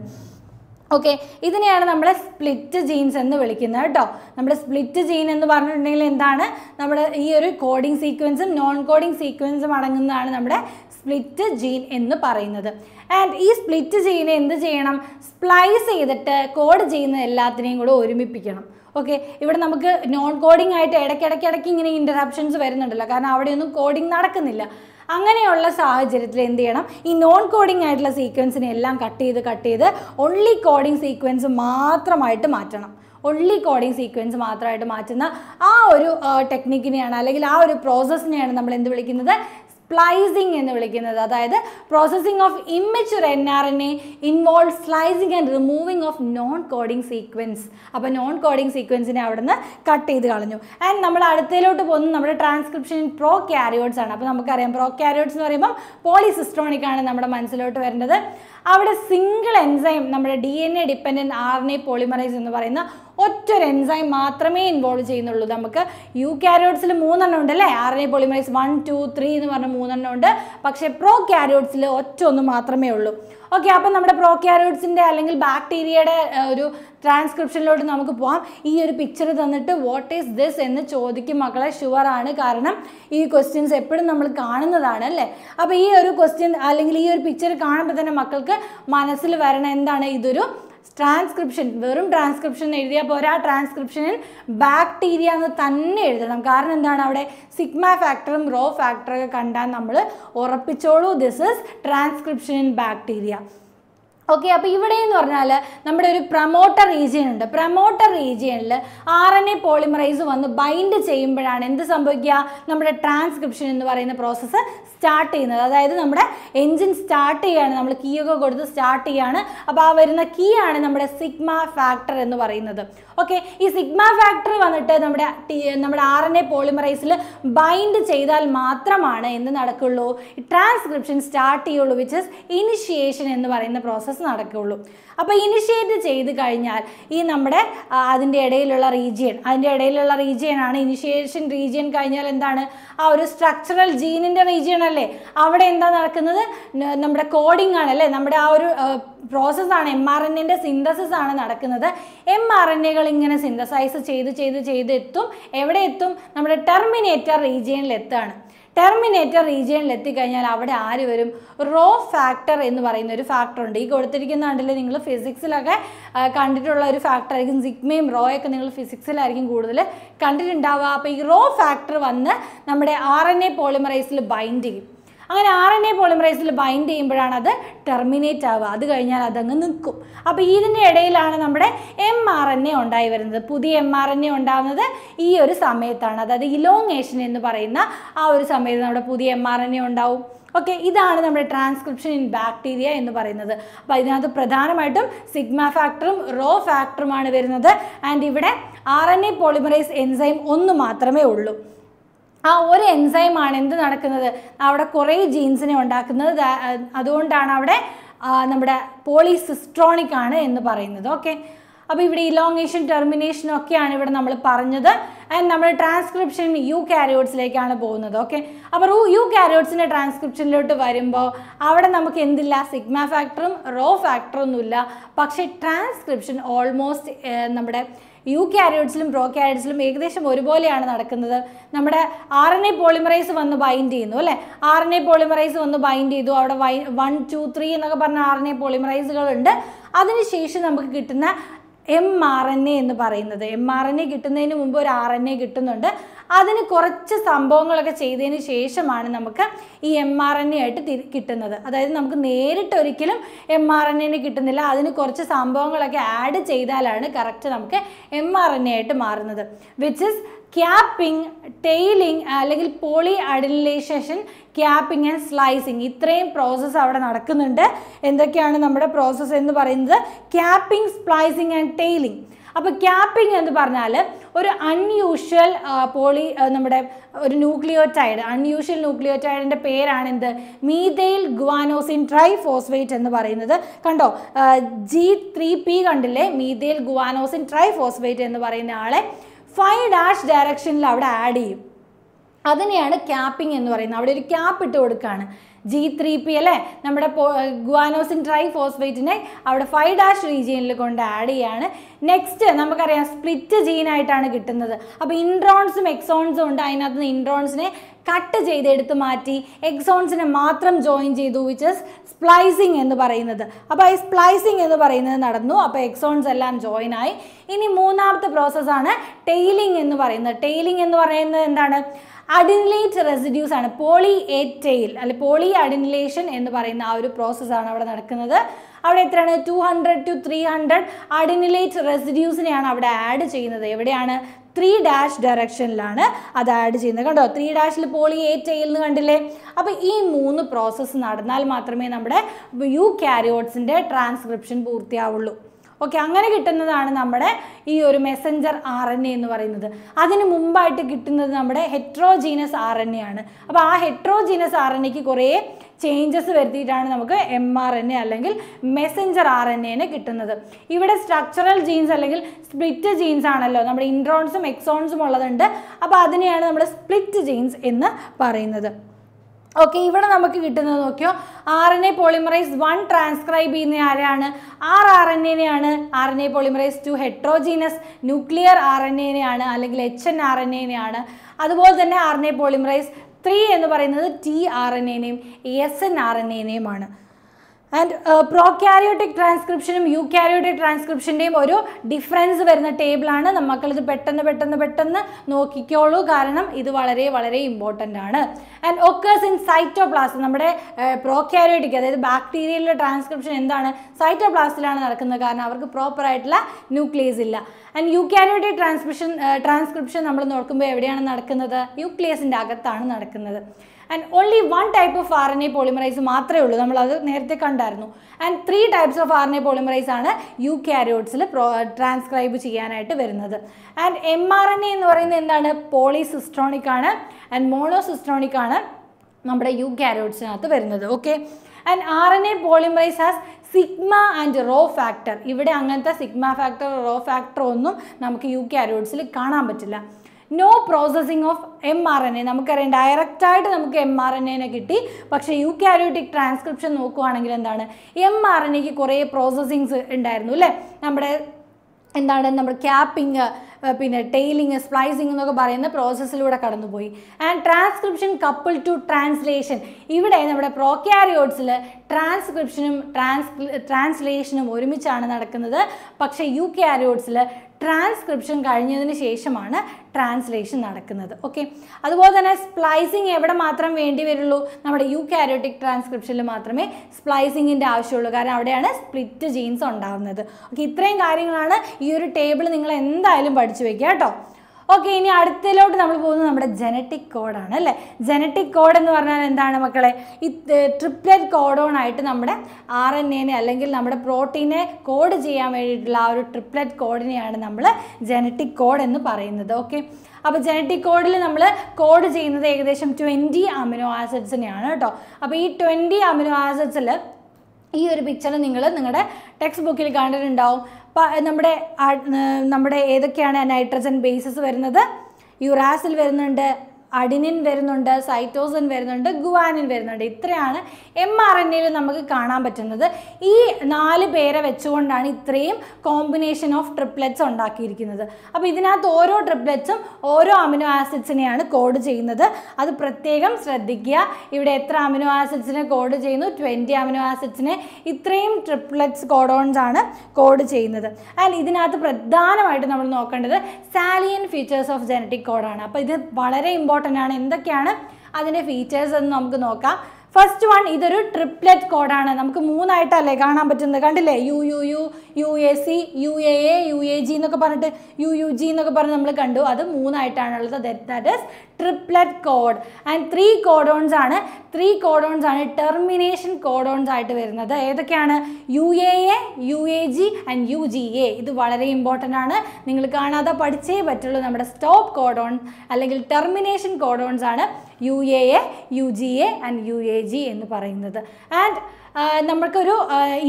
ഓക്കെ ഇതിനെയാണ് നമ്മൾ സ്പ്ലിറ്റ് ജീൻസ് എന്ന് വിളിക്കുന്നത് കേട്ടോ നമ്മൾ സ്പ്ലിറ്റ് ജീൻ എന്ന് പറഞ്ഞിട്ടുണ്ടെങ്കിൽ എന്താണ് നമ്മൾ ഈ ഒരു കോഡിംഗ് സീക്വൻസും നോൺ കോഡിംഗ് സീക്വൻസും അടങ്ങുന്നതാണ് നമ്മുടെ സ്പ്ലിറ്റ് ജീൻ എന്ന് പറയുന്നത് ആൻഡ് ഈ സ്പ്ലിറ്റ് ജീനെ എന്ത് ചെയ്യണം സ്പ്ലൈസ് ചെയ്തിട്ട് കോഡ് ചെയ്യുന്ന എല്ലാത്തിനെയും കൂടെ ഒരുമിപ്പിക്കണം ഓക്കെ ഇവിടെ നമുക്ക് നോൺ കോഡിംഗ് ആയിട്ട് ഇടയ്ക്കിടയ്ക്കിടയ്ക്ക് ഇങ്ങനെ ഇൻ്ററപ്ഷൻസ് വരുന്നുണ്ടല്ലോ കാരണം അവിടെയൊന്നും കോഡിംഗ് നടക്കുന്നില്ല അങ്ങനെയുള്ള സാഹചര്യത്തിൽ എന്ത് ചെയ്യണം ഈ നോൺ കോഡിംഗ് ആയിട്ടുള്ള സീക്വൻസിനെ എല്ലാം കട്ട് ചെയ്ത് കട്ട് ചെയ്ത് ഒൺലി കോഡിംഗ് സീക്വൻസ് മാത്രമായിട്ട് മാറ്റണം ഒള്ളി കോഡിംഗ് സീക്വൻസ് മാത്രമായിട്ട് മാറ്റുന്ന ആ ഒരു ടെക്നിക്കിനെയാണ് അല്ലെങ്കിൽ ആ ഒരു പ്രോസസ്സിനെയാണ് നമ്മൾ എന്ത് വിളിക്കുന്നത് സ്പ്ലൈസിങ് എന്ന് വിളിക്കുന്നത് അതായത് processing of immature N R N A involve slicing and removing of non coding sequence അപ്പോൾ നോൺ കോഡിംഗ് സീക്വൻസിനെ നിന്ന് കട്ട് ചെയ്ത് കളഞ്ഞു ആൻഡ് നമ്മൾ അടുത്തയിലോട്ട് പോകുന്നത് നമ്മുടെ ട്രാൻസ്ക്രിപ്ഷൻ പ്രോ ക്യാരിയോഡ്സ് ആണ് അപ്പോൾ നമുക്കറിയാം പ്രോ ക്യാരിയോഡ്സ് എന്ന് പറയുമ്പം പോളിസിസ്ട്രോണിക് ആണ് നമ്മുടെ മനസ്സിലോട്ട് വരേണ്ടത് അവിടെ സിംഗിൾ എൻസൈം നമ്മുടെ D N A dependent R N A polymerase എന്ന് പറയുന്ന ഒറ്റൊരു എൻസൈം മാത്രമേ ഇൻവോൾവ് ചെയ്യുന്നുള്ളൂ നമുക്ക് യു കാരോട്സിൽ മൂന്നെണ്ണം ഉണ്ട് അല്ലേ R N A polymerase one two three എന്ന് പറഞ്ഞ മൂന്നെണ്ണം ഉണ്ട് പക്ഷേ പ്രോ കാരോട്സിൽ ഒറ്റ ഒന്ന് മാത്രമേ ഉള്ളൂ ഓക്കെ അപ്പം നമ്മുടെ പ്രോ കാരോട്സിൻ്റെ അല്ലെങ്കിൽ ബാക്ടീരിയയുടെ ഒരു ട്രാൻസ്ക്രിപ്ഷനിലോട്ട് നമുക്ക് പോകാം ഈ ഒരു പിക്ചർ തന്നിട്ട് വാട്ട് ഈസ് ദിസ് എന്ന് ചോദിക്കും മക്കളെ ഷുവറാണ് കാരണം ഈ ക്വസ്റ്റ്യൻസ് എപ്പോഴും നമ്മൾ കാണുന്നതാണ് അല്ലേ അപ്പോൾ ഈ ഒരു ക്വസ്റ്റ്യൻ അല്ലെങ്കിൽ ഈ ഒരു പിക്ചർ കാണുമ്പോൾ തന്നെ മക്കൾക്ക് മനസ്സിൽ വരണം എന്താണ് ഇതൊരു ട്രാൻസ്ക്രിപ്ഷൻ വെറും ട്രാൻസ്ക്രിപ്ഷൻ എഴുതിയാൽ പോരാ ട്രാൻസ്ക്രിപ്ഷനിൽ ബാക്ടീരിയ എന്ന് തന്നെ എഴുതണം കാരണം എന്താണ് അവിടെ സിഗ്മ ഫാക്ടറും റോ ഫാക്ടറൊക്കെ കണ്ടാൽ നമ്മൾ ഉറപ്പിച്ചോളൂ this is transcription in bacteria okay അപ്പോൾ ഇവിടെ എന്ന് പറഞ്ഞാൽ നമ്മുടെ ഒരു പ്രമോട്ടർ റീജിയൻ ഉണ്ട് പ്രമോട്ടർ റീജിയനിൽ ആർ എൻ എ പോളിമറൈസ് വന്ന് ബൈൻഡ് ചെയ്യുമ്പോഴാണ് എന്ത് സംഭവിക്കുക നമ്മുടെ ട്രാൻസ്ക്രിപ്ഷൻ എന്ന് പറയുന്ന പ്രോസസ്സ് സ്റ്റാർട്ട് ചെയ്യുന്നത് അതായത് നമ്മുടെ എൻജിൻ സ്റ്റാർട്ട് ചെയ്യാണ് നമ്മൾ കീ ഒക്കെ കൊടുത്ത് സ്റ്റാർട്ട് ചെയ്യാണ് അപ്പോൾ ആ വരുന്ന കീ ആണ് നമ്മുടെ സിഗ്മ ഫാക്ടർ എന്ന് പറയുന്നത് ഓക്കെ ഈ സിഗ്മ ഫാക്ടർ വന്നിട്ട് നമ്മുടെ നമ്മുടെ ആർ എൻ എ പോളിമറൈസിൽ ബൈൻഡ് ചെയ്താൽ മാത്രമാണ് എന്ത് നടക്കുള്ളൂ ട്രാൻസ്ക്രിപ്ഷൻ സ്റ്റാർട്ട് ചെയ്യുള്ളൂ വിച്ച് ഇസ് ഇനിഷ്യേഷൻ എന്ന് പറയുന്ന പ്രോസസ്സ് നടക്കുള്ളൂ അപ്പോൾ ഇനിഷ്യേറ്റ് ചെയ്ത് കഴിഞ്ഞാൽ ഈ നമ്മുടെ അതിൻ്റെ ഇടയിലുള്ള റീജിയൻ അതിൻ്റെ ഇടയിലുള്ള റീജിയൻ ആണ് ഇനിഷ്യേഷൻ റീജിയൻ കഴിഞ്ഞാൽ എന്താണ് ആ ഒരു സ്ട്രക്ചറൽ ജീനിൻ്റെ റീജിയൻ അല്ലേ അവിടെ എന്താ നടക്കുന്നത് നമ്മുടെ കോഡിംഗ് ആണ് അല്ലേ നമ്മുടെ ആ ഒരു പ്രോസസ്സാണ് എം ആർ എൻ എൻ്റെ സിന്തസിസ് ആണ് നടക്കുന്നത് എം ആർ എൻ എകൾ ഇങ്ങനെ സിന്തസൈസ് ചെയ്ത് ചെയ്ത് ചെയ്ത് എത്തും എവിടെ എത്തും നമ്മുടെ ടെർമിനേറ്റർ റീജിയനിൽ എത്തുകയാണ് ടെർമിനേറ്റർ റീജിയനിൽ എത്തിക്കഴിഞ്ഞാൽ അവിടെ ആര് വരും റോ ഫാക്ടർ എന്ന് പറയുന്ന ഒരു ഫാക്ടർ ഉണ്ട് ഈ കൊടുത്തിരിക്കുന്ന ആണ്ടിൽ നിങ്ങൾ ഫിസിക്സിലൊക്കെ കണ്ടിട്ടുള്ള ഒരു ഫാക്ടർ ആയിരിക്കും സിഗ്മയും റോയൊക്കെ നിങ്ങൾ ഫിസിക്സിലായിരിക്കും കൂടുതൽ കണ്ടിട്ടുണ്ടാവുക അപ്പോൾ ഈ റോ ഫാക്ടർ വന്ന് നമ്മുടെ ആർ എൻ എ പോളിമറൈസിൽ ബൈൻഡ് ചെയ്യും അങ്ങനെ ആർ എൻ എ പോളിമറൈസിൽ ബൈൻഡ് ചെയ്യുമ്പോഴാണ് അത് ടെർമിനേറ്റ് ആവുക അത് കഴിഞ്ഞാൽ അതങ്ങ് നിൽക്കും അപ്പോൾ ഇതിൻ്റെ ഇടയിലാണ് നമ്മുടെ എം ആർ എൻ എ ഉണ്ടായി വരുന്നത് പുതിയ എം ആർ എൻ എ ഉണ്ടാകുന്നത് ഈ ഒരു സമയത്താണ് അതായത് ഇലോങ്ങേഷൻ എന്ന് പറയുന്ന ആ ഒരു സമയത്ത് നമ്മുടെ പുതിയ എം ആർ എൻ എ ഉണ്ടാവും ഓക്കെ ഇതാണ് നമ്മുടെ ട്രാൻസ്ക്രിപ്ഷൻ ഇൻ ബാക്ടീരിയ എന്ന് പറയുന്നത് അപ്പോൾ ഇതിനകത്ത് പ്രധാനമായിട്ടും സിഗ്മ ഫാക്ടറും റോ ഫാക്ടറുമാണ് വരുന്നത് ആൻഡ് ഇവിടെ R N A polymerase enzyme ഒന്ന് മാത്രമേ ഉള്ളൂ ആ ഒരു എൻസൈമാണ് എന്ത് നടക്കുന്നത് അവിടെ കുറേ ജീൻസിനെ ഉണ്ടാക്കുന്നത് അതുകൊണ്ടാണ് അവിടെ നമ്മുടെ പോളിസിസ്ട്രോണിക് ആണ് എന്ന് പറയുന്നത് ഓക്കെ അപ്പോൾ ഇവിടെ ഇലോങ്ങേഷൻ ടെർമിനേഷൻ ഇവിടെ നമ്മൾ പറഞ്ഞത് ആൻഡ് നമ്മൾ ട്രാൻസ്ക്രിപ്ഷൻ യു കാരിയോട്സിലേക്കാണ് പോകുന്നത് ഓക്കെ അപ്പോൾ യു കാരിയോട്സിൻ്റെ ട്രാൻസ്ക്രിപ്ഷനിലോട്ട് വരുമ്പോൾ അവിടെ നമുക്ക് എന്തില്ല സിഗ്മ ഫാക്ടറും റോ ഫാക്ടറും ഒന്നുമില്ല പക്ഷേ ട്രാൻസ്ക്രിപ്ഷൻ ഓൾമോസ്റ്റ് നമ്മുടെ യു ക്യാരിയോട്സിലും പ്രോ ക്യാരിയോട്സിലും ഏകദേശം ഒരുപോലെയാണ് നടക്കുന്നത് നമ്മുടെ ആർ എൻ എ പോളിമറൈസ് വന്ന് ബൈൻഡ് ചെയ്യുന്നു അല്ലേ ആർ എൻ എ പോളിമറൈസ് വന്ന് ബൈൻഡ് ചെയ്തു അവിടെ വൺ ടു ത്രീ എന്നൊക്കെ പറഞ്ഞ ആർ എൻ എ പോളിമറൈസുകളുണ്ട് അതിനുശേഷം നമുക്ക് കിട്ടുന്ന എം ആർ എൻ എ എന്ന് പറയുന്നത് എം ആർ എൻ എ കിട്ടുന്നതിന് മുമ്പ് ഒരു ആർ എൻ എ കിട്ടുന്നുണ്ട് അതിന് കുറച്ച് സംഭവങ്ങളൊക്കെ ചെയ്തതിന് ശേഷമാണ് നമുക്ക് ഈ എം ആർ എൻ എ ആയിട്ട് കിട്ടുന്നത് അതായത് നമുക്ക് നേരിട്ട് ഒരിക്കലും എം ആർ എൻ എന് കിട്ടുന്നില്ല അതിന് കുറച്ച് സംഭവങ്ങളൊക്കെ ആഡ് ചെയ്താലാണ് കറക്റ്റ് നമുക്ക് എം ആർ എൻ എ ആയിട്ട് മാറുന്നത് വിച്ച് ഇസ് ക്യാപ്പിംഗ് ടെയിലിംഗ് അല്ലെങ്കിൽ poly adenylation capping and slicing ഇത്രയും പ്രോസസ്സ് അവിടെ നടക്കുന്നുണ്ട് എന്തൊക്കെയാണ് നമ്മുടെ പ്രോസസ്സ് എന്ന് പറയുന്നത് ക്യാപ്പിംഗ് സ്പ്ലൈസിങ് ആൻഡ് ടെയിലിംഗ് അപ്പോൾ ക്യാപ്പിംഗ് എന്ന് പറഞ്ഞാൽ ഒരു അൺയൂഷ്വൽ പോളി നമ്മുടെ ഒരു ന്യൂക്ലിയോടൈഡ് അൺയൂഷ്വൽ ന്യൂക്ലിയോടൈഡിൻ്റെ പേരാണ് എന്ത് മീതെയിൽ ഗുവാനോസിൻ ട്രൈ ഫോസ്ഫേറ്റ് എന്ന് പറയുന്നത് കണ്ടോ ജി ത്രീ പി കണ്ടില്ലേ മീതെയിൽ ഗുവാനോസിൻ ട്രൈ ഫോസ്ഫേറ്റ് എന്ന് പറയുന്ന ആളെ ഫൈവ് ഡാഷ് ഡയറക്ഷനിൽ അവിടെ ആഡ് ചെയ്യും അതിനെയാണ് ക്യാപ്പിംഗ് എന്ന് പറയുന്നത് അവിടെ ഒരു ക്യാപ്പ് ഇട്ട് കൊടുക്കുകയാണ് ജി ത്രീ പി അല്ലേ നമ്മുടെ ഗുവാനോസിൻ ട്രൈ ഫോസ്ഫേറ്റിനെ അവിടെ ഫൈവ് ഡാഷ് റീജിയനിൽ കൊണ്ട് ആഡ് ചെയ്യാണ് നെക്സ്റ്റ് നമുക്കറിയാം സ്പ്ലിറ്റ് ജീനായിട്ടാണ് കിട്ടുന്നത് അപ്പോൾ ഇൻട്രോൺസും എക്സോൺസും ഉണ്ട് അതിനകത്ത് നിന്ന് ഇൻട്രോൺസിനെ കട്ട് ചെയ്ത് മാറ്റി എക്സോൺസിനെ മാത്രം ജോയിൻ ചെയ്തു വിച്ച് ഇസ് സ്പ്ലൈസിങ് എന്ന് പറയുന്നത് അപ്പോൾ ഈ സ്പ്ലൈസിങ് എന്ന് പറയുന്നത് നടന്നു അപ്പോൾ എക്സോൺസ് എല്ലാം ജോയിൻ ആയി ഇനി മൂന്നാമത്തെ പ്രോസസ്സാണ് ടെയിലിംഗ് എന്ന് പറയുന്നത് ടെയിലിംഗ് എന്ന് പറയുന്നത് എന്താണ് അഡിനിലേറ്റ് റെസിഡ്യൂസ് ആണ് പോളി ഏറ്റെയിൽ അല്ലെ പോളി അഡിനിലേഷൻ എന്ന് പറയുന്ന ആ ഒരു പ്രോസസ്സാണ് അവിടെ നടക്കുന്നത് അവിടെ എത്രയാണ് two hundred two three hundred adenylate റെസിഡ്യൂസിനെയാണ് അവിടെ ആഡ് ചെയ്യുന്നത് എവിടെയാണ് ത്രീ ഡാഷ് ഡയറക്ഷനിലാണ് അത് ആഡ് ചെയ്യുന്നത് കണ്ടോ ത്രീ ഡാഷിൽ പോളി എയ്റ്റ് എന്ന് കണ്ടില്ലേ അപ്പോൾ ഈ മൂന്ന് പ്രോസസ്സ് നടന്നാൽ മാത്രമേ നമ്മുടെ യു കാരിയോട്സിൻ്റെ ട്രാൻസ്ക്രിപ്ഷൻ പൂർത്തിയാവുള്ളൂ ഓക്കെ അങ്ങനെ കിട്ടുന്നതാണ് നമ്മുടെ ഈ ഒരു മെസ്സഞ്ചർ ആർ എൻ എ എന്ന് പറയുന്നത് അതിന് മുമ്പായിട്ട് കിട്ടുന്നത് നമ്മുടെ ഹെട്രോജീനസ് ആർ എൻ എ ആണ് അപ്പോൾ ആ ഹെട്രോജീനസ് ആർ എൻ എക്ക് കുറേ ചേഞ്ചസ് വരുത്തിയിട്ടാണ് നമുക്ക് എം ആർ എൻ എ അല്ലെങ്കിൽ മെസ്സഞ്ചർ ആർ എൻ എന് കിട്ടുന്നത് ഇവിടെ സ്ട്രക്ചറൽ ജീൻസ് അല്ലെങ്കിൽ സ്പ്ലിറ്റ് ജീൻസ് ആണല്ലോ നമ്മുടെ ഇൻട്രോൺസും എക്സോൺസും ഉള്ളതുണ്ട് അപ്പോൾ അതിനെയാണ് നമ്മൾ സ്പ്ലിറ്റ് ജീൻസ് എന്ന് പറയുന്നത് ഓക്കെ ഇവിടെ നമുക്ക് കിട്ടുന്നത് നോക്കിയോ R N A polymerase one transcribe ചെയ്യുന്ന ആരാണ് ആർ ആർ എൻ എനെയാണ് R N A polymerase two heterogeneous nuclear R N എനെയാണ് അല്ലെങ്കിൽ എച്ച് എൻ ആർ എൻ എനെയാണ് അതുപോലെ തന്നെ R N A polymerase three എന്ന് പറയുന്നത് ടി ആർ എൻ എനെയും എസ് എൻ ആർ എൻ എനെയുമാണ് ആൻഡ് പ്രോ കാരിയോട്ടിക് ട്രാൻസ്ക്രിപ്ഷനും യു കാരിയോട്ടിക് ട്രാൻസ്ക്രിപ്ഷൻ്റെയും ഒരു ഡിഫറൻസ് വരുന്ന ടേബിളാണ് നമുക്കത് പെട്ടെന്ന് പെട്ടെന്ന് പെട്ടെന്ന് നോക്കിക്കോളൂ കാരണം ഇത് വളരെ വളരെ ഇമ്പോർട്ടൻ്റ് ആണ് ആൻഡ് ഒക്കേഴ്സ് ഇൻ സൈറ്റോപ്ലാസ്റ്റ് നമ്മുടെ പ്രോക്യാരിയോട്ടിക് അതായത് ബാക്ടീരിയയിലെ ട്രാൻസ്ക്രിപ്ഷൻ എന്താണ് സൈറ്റോപ്ലാസ്റ്റിലാണ് നടക്കുന്നത് കാരണം അവർക്ക് പ്രോപ്പറായിട്ടുള്ള ന്യൂക്ലിയസ് ഇല്ല and eukaryotic transcription transcription നമ്മൾ നോക്കുമ്പോൾ എവിടെയാണ് നടക്കുന്നത് ന്യൂക്ലിയസിൻ്റെ അകത്താണ് നടക്കുന്നത് and only one type of R N A polymerase മാത്രമേ ഉള്ളൂ നമ്മളത് നേരത്തെ കണ്ടായിരുന്നു and three types of R N A polymerase ആണ് യു കാരിയോട്സിൽ പ്രോ ട്രാൻസ്ക്രൈബ് ചെയ്യാനായിട്ട് വരുന്നത് and M R N A എന്ന് പറയുന്നത് എന്താണ് പോളിസിസ്ട്രോണിക് ആണ് ആൻഡ് മോണോസിസ്ട്രോണിക് ആണ് നമ്മുടെ യു ക്യാരിയോട്സിനകത്ത് വരുന്നത് okay and R N A polymerase has sigma and rho factor ഇവിടെ അങ്ങനത്തെ സിഗ്മ ഫാക്ടർ റോ ഫാക്ടർ ഒന്നും നമുക്ക് യു ക്യാരിയോട്സിൽ കാണാൻ പറ്റില്ല no processing of M R N A നമുക്കറിയാം ഡയറക്റ്റായിട്ട് നമുക്ക് എം ആർ എൻ എനെ കിട്ടി പക്ഷേ യു കാരിയോട്ടിക് ട്രാൻസ്ക്രിപ്ഷൻ നോക്കുവാണെങ്കിൽ എന്താണ് എം ആർ എൻ എക്ക് കുറേ പ്രോസസ്സിങ്സ് ഉണ്ടായിരുന്നു അല്ലേ നമ്മുടെ എന്താണ് നമ്മൾ ക്യാപ്പിങ് പിന്നെ ടെയിലിങ് സ്പ്ലൈസിങ് എന്നൊക്കെ പറയുന്ന പ്രോസസ്സിലൂടെ കടന്നുപോയി and transcription couple to translation ഇവിടെ നമ്മുടെ പ്രോക്യാരിയോട്സിൽ ട്രാൻസ്ക്രിപ്ഷനും ട്രാൻസ് ട്രാൻസ്ലേഷനും ഒരുമിച്ചാണ് നടക്കുന്നത് പക്ഷേ യു കാരിയോട്സിൽ ട്രാൻസ്ക്രിപ്ഷൻ കഴിഞ്ഞതിന് ശേഷമാണ് ട്രാൻസ്ലേഷൻ നടക്കുന്നത് ഓക്കെ അതുപോലെ തന്നെ സ്പ്ലൈസിങ് എവിടെ മാത്രം വേണ്ടി വരുള്ളൂ നമ്മുടെ യു കാരോട്ടിക് ട്രാൻസ്ക്രിപ്ഷനിൽ മാത്രമേ സ്പ്ലൈസിങ്ങിൻ്റെ ആവശ്യമുള്ളൂ കാരണം അവിടെയാണ് സ്പ്ലിറ്റ് ജീൻസ് ഉണ്ടാകുന്നത് ഓക്കെ ഇത്രയും കാര്യങ്ങളാണ് ഈ ഒരു ടേബിൾ നിങ്ങൾ എന്തായാലും പഠിച്ചു വയ്ക്കുക കേട്ടോ ഓക്കെ ഇനി അടുത്തതിലോട്ട് നമ്മൾ പോകുന്നത് നമ്മുടെ ജനറ്റിക് കോഡാണ് അല്ലേ ജനറ്റിക് കോഡ് എന്ന് പറഞ്ഞാൽ എന്താണ് മക്കളെ ഈ ട്രിപ്ലെറ്റ് കോഡോൺ ആയിട്ട് നമ്മുടെ ആർ എൻ എനെ അല്ലെങ്കിൽ നമ്മുടെ പ്രോട്ടീനെ കോഡ് ചെയ്യാൻ വേണ്ടിയിട്ടുള്ള ആ ഒരു ട്രിപ്ലെറ്റ് കോഡിനെയാണ് നമ്മൾ ജനറ്റിക് കോഡ് എന്ന് പറയുന്നത് ഓക്കെ അപ്പോൾ ജനറ്റിക് കോഡിൽ നമ്മൾ കോഡ് ചെയ്യുന്നത് ഏകദേശം ട്വൻറ്റി അമിനോ ആസിഡ്സിനെയാണ് കേട്ടോ അപ്പോൾ ഈ ട്വൻറ്റി അമിനോ ആസിഡ്സിൽ ഈ ഒരു പിക്ചർ നിങ്ങൾ നിങ്ങളുടെ ടെക്സ്റ്റ് ബുക്കിൽ കണ്ടിട്ടുണ്ടാവും നമ്മുടെ നമ്മുടെ ഏതൊക്കെയാണ് നൈട്രജൻ ബേസസ് വരുന്നത് യുറാസിൽ വരുന്നുണ്ട് അഡിനിൻ വരുന്നുണ്ട് സൈറ്റോസിൻ വരുന്നുണ്ട് ഗുവാനിൻ വരുന്നുണ്ട് ഇത്രയാണ് എം ആർ എൻ എയിൽ നമുക്ക് കാണാൻ പറ്റുന്നത് ഈ നാല് പേരെ വെച്ചുകൊണ്ടാണ് ഇത്രയും കോമ്പിനേഷൻ ഓഫ് ട്രിപ്ലെറ്റ്സ് ഉണ്ടാക്കിയിരിക്കുന്നത് അപ്പോൾ ഇതിനകത്ത് ഓരോ ട്രിപ്ലെറ്റ്സും ഓരോ അമിനോ ആസിഡ്സിനെയാണ് കോഡ് ചെയ്യുന്നത് അത് പ്രത്യേകം ശ്രദ്ധിക്കുക ഇവിടെ എത്ര അമിനോ ആസിഡ്സിനെ കോഡ് ചെയ്യുന്നു ട്വൻറ്റി അമിനോ ആസിഡ്സിനെ ഇത്രയും ട്രിപ്ലെറ്റ്സ് കോഡോൺസ് ആണ് കോഡ് ചെയ്യുന്നത് ആൻഡ് ഇതിനകത്ത് പ്രധാനമായിട്ട് നമ്മൾ നോക്കേണ്ടത് സാലിയൻ ഫീച്ചേഴ്സ് ഓഫ് ജനറ്റിക് കോഡാണ് അപ്പോൾ ഇത് വളരെ ഇമ്പോർട്ടൻ്റ് ഇമ്പോർട്ടൻ്റ് ആണ് എന്തൊക്കെയാണ് അതിൻ്റെ ഫീച്ചേഴ്സ് എന്ന് നമുക്ക് നോക്കാം ഫസ്റ്റ് വൺ ഇതൊരു ട്രിപ്ലെറ്റ് കോഡാണ് നമുക്ക് മൂന്നായിട്ടല്ലേ കാണാൻ പറ്റുന്നത് കണ്ടില്ലേ U U U U A C U A A U A G എന്നൊക്കെ പറഞ്ഞിട്ട് യു യു ജി എന്നൊക്കെ പറഞ്ഞ് നമ്മൾ കണ്ടു അത് മൂന്നായിട്ടാണുള്ളത് that is triplet code and three codons ആണ് ത്രീ കോഡോൺസ് ആണ് ടെർമിനേഷൻ കോഡോൺസ് ആയിട്ട് വരുന്നത് ഏതൊക്കെയാണ് U A A U A G and U G A ഇത് വളരെ ഇമ്പോർട്ടൻ്റ് ആണ് നിങ്ങൾ കാണാതെ പഠിച്ചേ പറ്റുള്ളൂ നമ്മുടെ സ്റ്റോപ്പ് കോഡോൺ അല്ലെങ്കിൽ ടെർമിനേഷൻ കോഡോൺസ് ആണ് U A A U G A and U A G എന്ന് പറയുന്നത് ആൻഡ് നമ്മൾക്കൊരു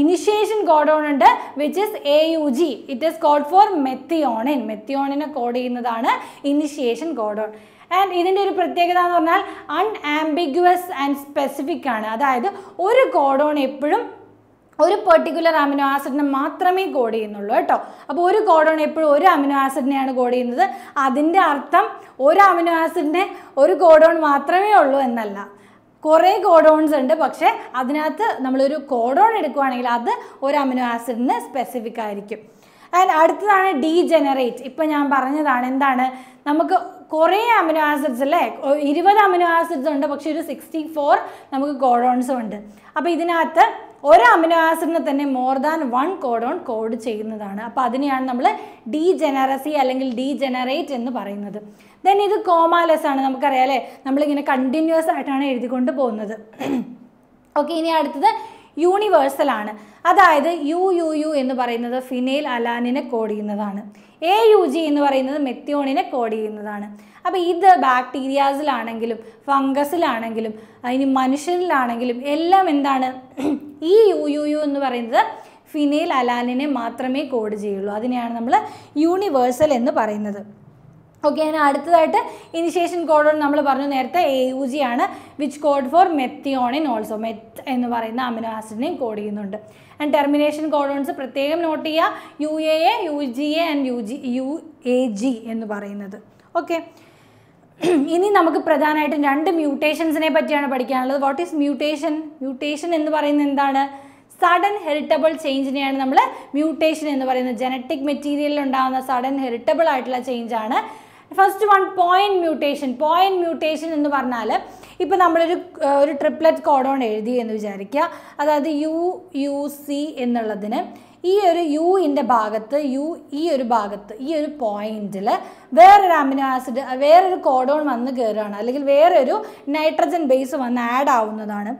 ഇനിഷ്യേഷൻ കോഡോൺ ഉണ്ട് which is A U G it is code for methionine മെത്തിയോണിനെ കോഡ് ചെയ്യുന്നതാണ് ഇനിഷ്യേഷൻ കോഡോൺ ആൻഡ് ഇതിൻ്റെ ഒരു പ്രത്യേകത എന്ന് പറഞ്ഞാൽ അൺആംബിഗ്വസ് ആൻഡ് സ്പെസിഫിക് ആണ് അതായത് ഒരു കോഡോൺ എപ്പോഴും ഒരു പെർട്ടിക്കുലർ അമിനോ ആസിഡിനെ മാത്രമേ കോഡ് ചെയ്യുന്നുള്ളൂ കേട്ടോ അപ്പോൾ ഒരു കോഡോൺ എപ്പോഴും ഒരു അമിനോ ആസിഡിനെയാണ് കോഡ് ചെയ്യുന്നത് അതിൻ്റെ അർത്ഥം ഒരു അമിനോ ആസിഡിൻ്റെ ഒരു കോഡോൺ മാത്രമേ ഉള്ളൂ എന്നല്ല കുറേ കോഡോൺസ് ഉണ്ട് പക്ഷേ അതിനകത്ത് നമ്മളൊരു കോഡോൺ എടുക്കുകയാണെങ്കിൽ അത് ഒരു അമിനോ ആസിഡിന് സ്പെസിഫിക് ആയിരിക്കും ആൻഡ് അടുത്തതാണ് ഡീ ജനറേറ്റ് ഇപ്പം ഞാൻ പറഞ്ഞതാണ് എന്താണ് നമുക്ക് കുറേ അമിനോ ആസിഡ്സ് അല്ലേ ഇരുപത് അമിനോ ആസിഡ്സ് ഉണ്ട് പക്ഷേ ഒരു സിക്സ്റ്റി ഫോർ നമുക്ക് കോഡോൺസും ഉണ്ട് അപ്പോൾ ഇതിനകത്ത് ഒരു അമിനോ ആസിഡിന് തന്നെ more than one codon code ചെയ്യുന്നതാണ് അപ്പോൾ അതിനെയാണ് നമ്മൾ ഡി ജനറസി അല്ലെങ്കിൽ ഡി ജനറേറ്റ് എന്ന് പറയുന്നത് ദെൻ ഇത് കോമാലെസ് ആണ് നമുക്കറിയാം അല്ലേ നമ്മളിങ്ങനെ കണ്ടിന്യൂസ് ആയിട്ടാണ് എഴുതിക്കൊണ്ട് പോകുന്നത് ഓക്കെ ഇനി അടുത്തത് യൂണിവേഴ്സൽ ആണ് അതായത് യു യു യു എന്ന് പറയുന്നത് ഫിനൈൽ അലാനിനെ കോഡ് ചെയ്യുന്നതാണ് എ യു ജി എന്ന് പറയുന്നത് മെത്തിയോണിനെ കോഡ് ചെയ്യുന്നതാണ് അപ്പോൾ ഇത് ബാക്ടീരിയാസിലാണെങ്കിലും ഫംഗസിലാണെങ്കിലും അതിന് മനുഷ്യരിലാണെങ്കിലും എല്ലാം എന്താണ് ഈ യു യു യു എന്ന് പറയുന്നത് ഫിനൈൽ അലാനിനെ മാത്രമേ കോഡ് ചെയ്യുള്ളൂ അതിനെയാണ് നമ്മൾ യൂണിവേഴ്സൽ എന്ന് പറയുന്നത് ഓക്കെ ഇനി അടുത്തതായിട്ട് ഇനിഷ്യേഷൻ കോഡ് നമ്മൾ പറഞ്ഞു നേരത്തെ എ യു ജി ആണ് which code for methionine also meth എന്ന് പറയുന്ന അമിനോ ആസിഡിനെയും കോഡ് ചെയ്യുന്നുണ്ട് ആൻഡ് ടെർമിനേഷൻ കോഡോൺസ് പ്രത്യേകം നോട്ട് ചെയ്യുക U A A U G A and U G U A G എന്ന് പറയുന്നത് ഓക്കെ ഇനി നമുക്ക് പ്രധാനമായിട്ടും രണ്ട് മ്യൂട്ടേഷൻസിനെ പറ്റിയാണ് പഠിക്കാനുള്ളത് വാട്ട് ഈസ് മ്യൂട്ടേഷൻ മ്യൂട്ടേഷൻ എന്ന് പറയുന്നത് എന്താണ് സഡൻ ഹെറിറ്റബിൾ ചേഞ്ചിനെയാണ് നമ്മൾ മ്യൂട്ടേഷൻ എന്ന് പറയുന്നത് ജനറ്റിക് മെറ്റീരിയലിൽ ഉണ്ടാകുന്ന സഡൻ ഹെറിറ്റബിൾ ആയിട്ടുള്ള ചേഞ്ചാണ് first one point mutation point mutation എന്ന് പറഞ്ഞാൽ ഇപ്പം നമ്മളൊരു ഒരു ട്രിപ്ലറ്റ് കോഡോൺ എഴുതി എന്ന് വിചാരിക്കുക അതായത് യു യു സി എന്നുള്ളതിന് ഈ ഒരു യുവിൻ്റെ ഭാഗത്ത് യു ഈ ഒരു ഭാഗത്ത് ഈ ഒരു പോയിന്റിൽ വേറൊരു അമിനോ ആസിഡ് വേറൊരു കോഡോൺ വന്ന് കയറുകയാണ് അല്ലെങ്കിൽ വേറൊരു നൈട്രജൻ ബേസ് വന്ന് ആഡ് ആവുന്നതാണ്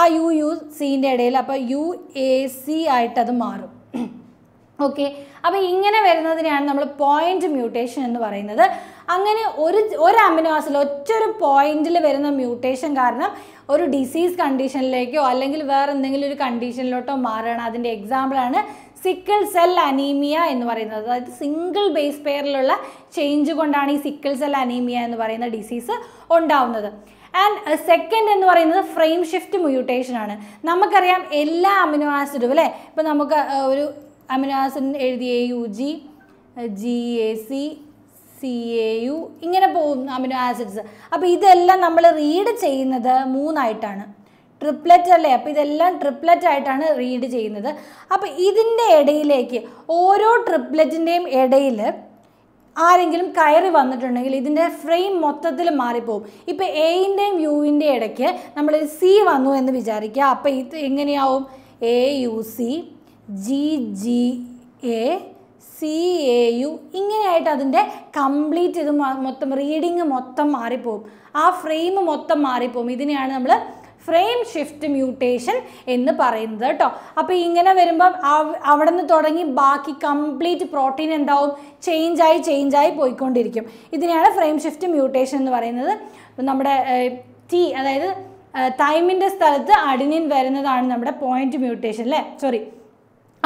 ആ യു യു സീൻ്റെ ഇടയിൽ അപ്പോൾ യു എ സി ആയിട്ട് മാറും ഓക്കെ അപ്പോൾ ഇങ്ങനെ വരുന്നതിനെയാണ് നമ്മൾ പോയിന്റ് മ്യൂട്ടേഷൻ എന്ന് പറയുന്നത് അങ്ങനെ ഒരു ഒരു അമിനോ ആസിഡ് ഒറ്റ ഒരു പോയിന്റിൽ വരുന്ന മ്യൂട്ടേഷൻ കാരണം ഒരു ഡിസീസ് കണ്ടീഷനിലേക്കോ അല്ലെങ്കിൽ വേറെ എന്തെങ്കിലും ഒരു കണ്ടീഷനിലോട്ടോ മാറുകയാണ് അതിൻ്റെ എക്സാമ്പിളാണ് സിക്കിൾ സെൽ അനീമിയ എന്ന് പറയുന്നത് അതായത് സിംഗിൾ ബേസ് പെയറിലുള്ള ചേഞ്ച് കൊണ്ടാണ് ഈ സിക്കിൾ സെൽ അനീമിയ എന്ന് പറയുന്ന ഡിസീസ് ഉണ്ടാവുന്നത് ആൻഡ് സെക്കൻഡ് uh, എന്ന് പറയുന്നത് ഫ്രെയിം ഷിഫ്റ്റ് മ്യൂട്ടേഷൻ ആണ് നമുക്കറിയാം എല്ലാ അമിനോ ആസിഡും അല്ലേ ഇപ്പം നമുക്ക് uh, ഒരു അമിനാസിൻ എഴുതിയ U G G A C C A U ഇങ്ങനെ പോകും അമിനോ ആസിഡ്സ് അപ്പോൾ ഇതെല്ലാം നമ്മൾ റീഡ് ചെയ്യുന്നത് മൂന്നായിട്ടാണ് ട്രിപ്ലറ്റ് അല്ലേ അപ്പോൾ ഇതെല്ലാം ട്രിപ്ലറ്റ് ആയിട്ടാണ് റീഡ് ചെയ്യുന്നത് അപ്പോൾ ഇതിൻ്റെ ഇടയിലേക്ക് ഓരോ ട്രിപ്ലറ്റിൻ്റെയും ഇടയിൽ ആരെങ്കിലും കയറി വന്നിട്ടുണ്ടെങ്കിൽ ഇതിൻ്റെ ഫ്രെയിം മൊത്തത്തിൽ മാറിപ്പോവും ഇപ്പോൾ എയിൻ്റെയും യുവിൻ്റെ ഇടയ്ക്ക് നമ്മൾ സി വന്നു എന്ന് വിചാരിക്കുക അപ്പോൾ ഇത് എങ്ങനെയാവും A U C G G A C A U ഇങ്ങനെയായിട്ട് അതിൻ്റെ കംപ്ലീറ്റ് ഇത് മൊത്തം റീഡിങ് മൊത്തം മാറിപ്പോവും ആ ഫ്രെയിം മൊത്തം മാറിപ്പോവും ഇതിനെയാണ് നമ്മൾ ഫ്രെയിം ഷിഫ്റ്റ് മ്യൂട്ടേഷൻ എന്ന് പറയുന്നത് കേട്ടോ അപ്പോൾ ഇങ്ങനെ വരുമ്പോൾ അവിടെ നിന്ന് തുടങ്ങി ബാക്കി കംപ്ലീറ്റ് പ്രോട്ടീൻ എന്താവും ചേഞ്ചായി ചേഞ്ചായി പോയിക്കൊണ്ടിരിക്കും ഇതിനെയാണ് ഫ്രെയിം ഷിഫ്റ്റ് മ്യൂട്ടേഷൻ എന്ന് പറയുന്നത് നമ്മുടെ ടി അതായത് തൈമിൻ്റെ സ്ഥലത്ത് അടിനിൻ വരുന്നതാണ് നമ്മുടെ പോയിന്റ് മ്യൂട്ടേഷൻ അല്ലേ സോറി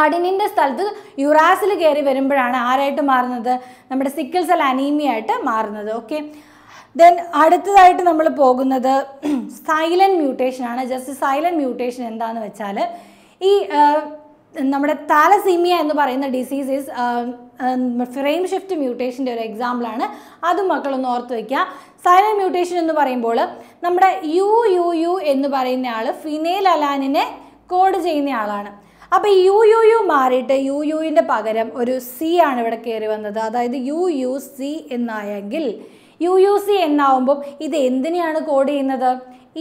അഡിനിൻ്റെ സ്ഥലത്ത് യുറാസിൽ കയറി വരുമ്പോഴാണ് ആരായിട്ട് മാറുന്നത് നമ്മുടെ സിക്കിൾ സെൽ അനീമിയായിട്ട് മാറുന്നത് ഓക്കെ ദെൻ അടുത്തതായിട്ട് നമ്മൾ പോകുന്നത് സൈലൻറ്റ് മ്യൂട്ടേഷൻ ആണ് ജസ്റ്റ് സൈലൻറ്റ് മ്യൂട്ടേഷൻ എന്താണെന്ന് വെച്ചാൽ ഈ നമ്മുടെ താലസീമിയ എന്ന് പറയുന്ന ഡിസീസ് ഈസ് ഫ്രെയിം ഷിഫ്റ്റ് മ്യൂട്ടേഷൻ്റെ ഒരു എക്സാമ്പിളാണ് അതും മക്കളൊന്ന് ഓർത്ത് വയ്ക്കുക സൈലൻറ്റ് മ്യൂട്ടേഷൻ എന്ന് പറയുമ്പോൾ നമ്മുടെ യു യു യു എന്ന് പറയുന്ന ആൾ ഫിനേൽ അലാനിനെ കോഡ് ചെയ്യുന്ന ആളാണ് അപ്പോൾ യു യു യു മാറിയിട്ട് യു യുവിൻ്റെ പകരം ഒരു സി ആണ് ഇവിടെ കയറി വന്നത് അതായത് യു യു സി എന്നായെങ്കിൽ യു യു സി എന്നാവുമ്പം ഇത് എന്തിനെയാണ് കോഡ് ചെയ്യുന്നത്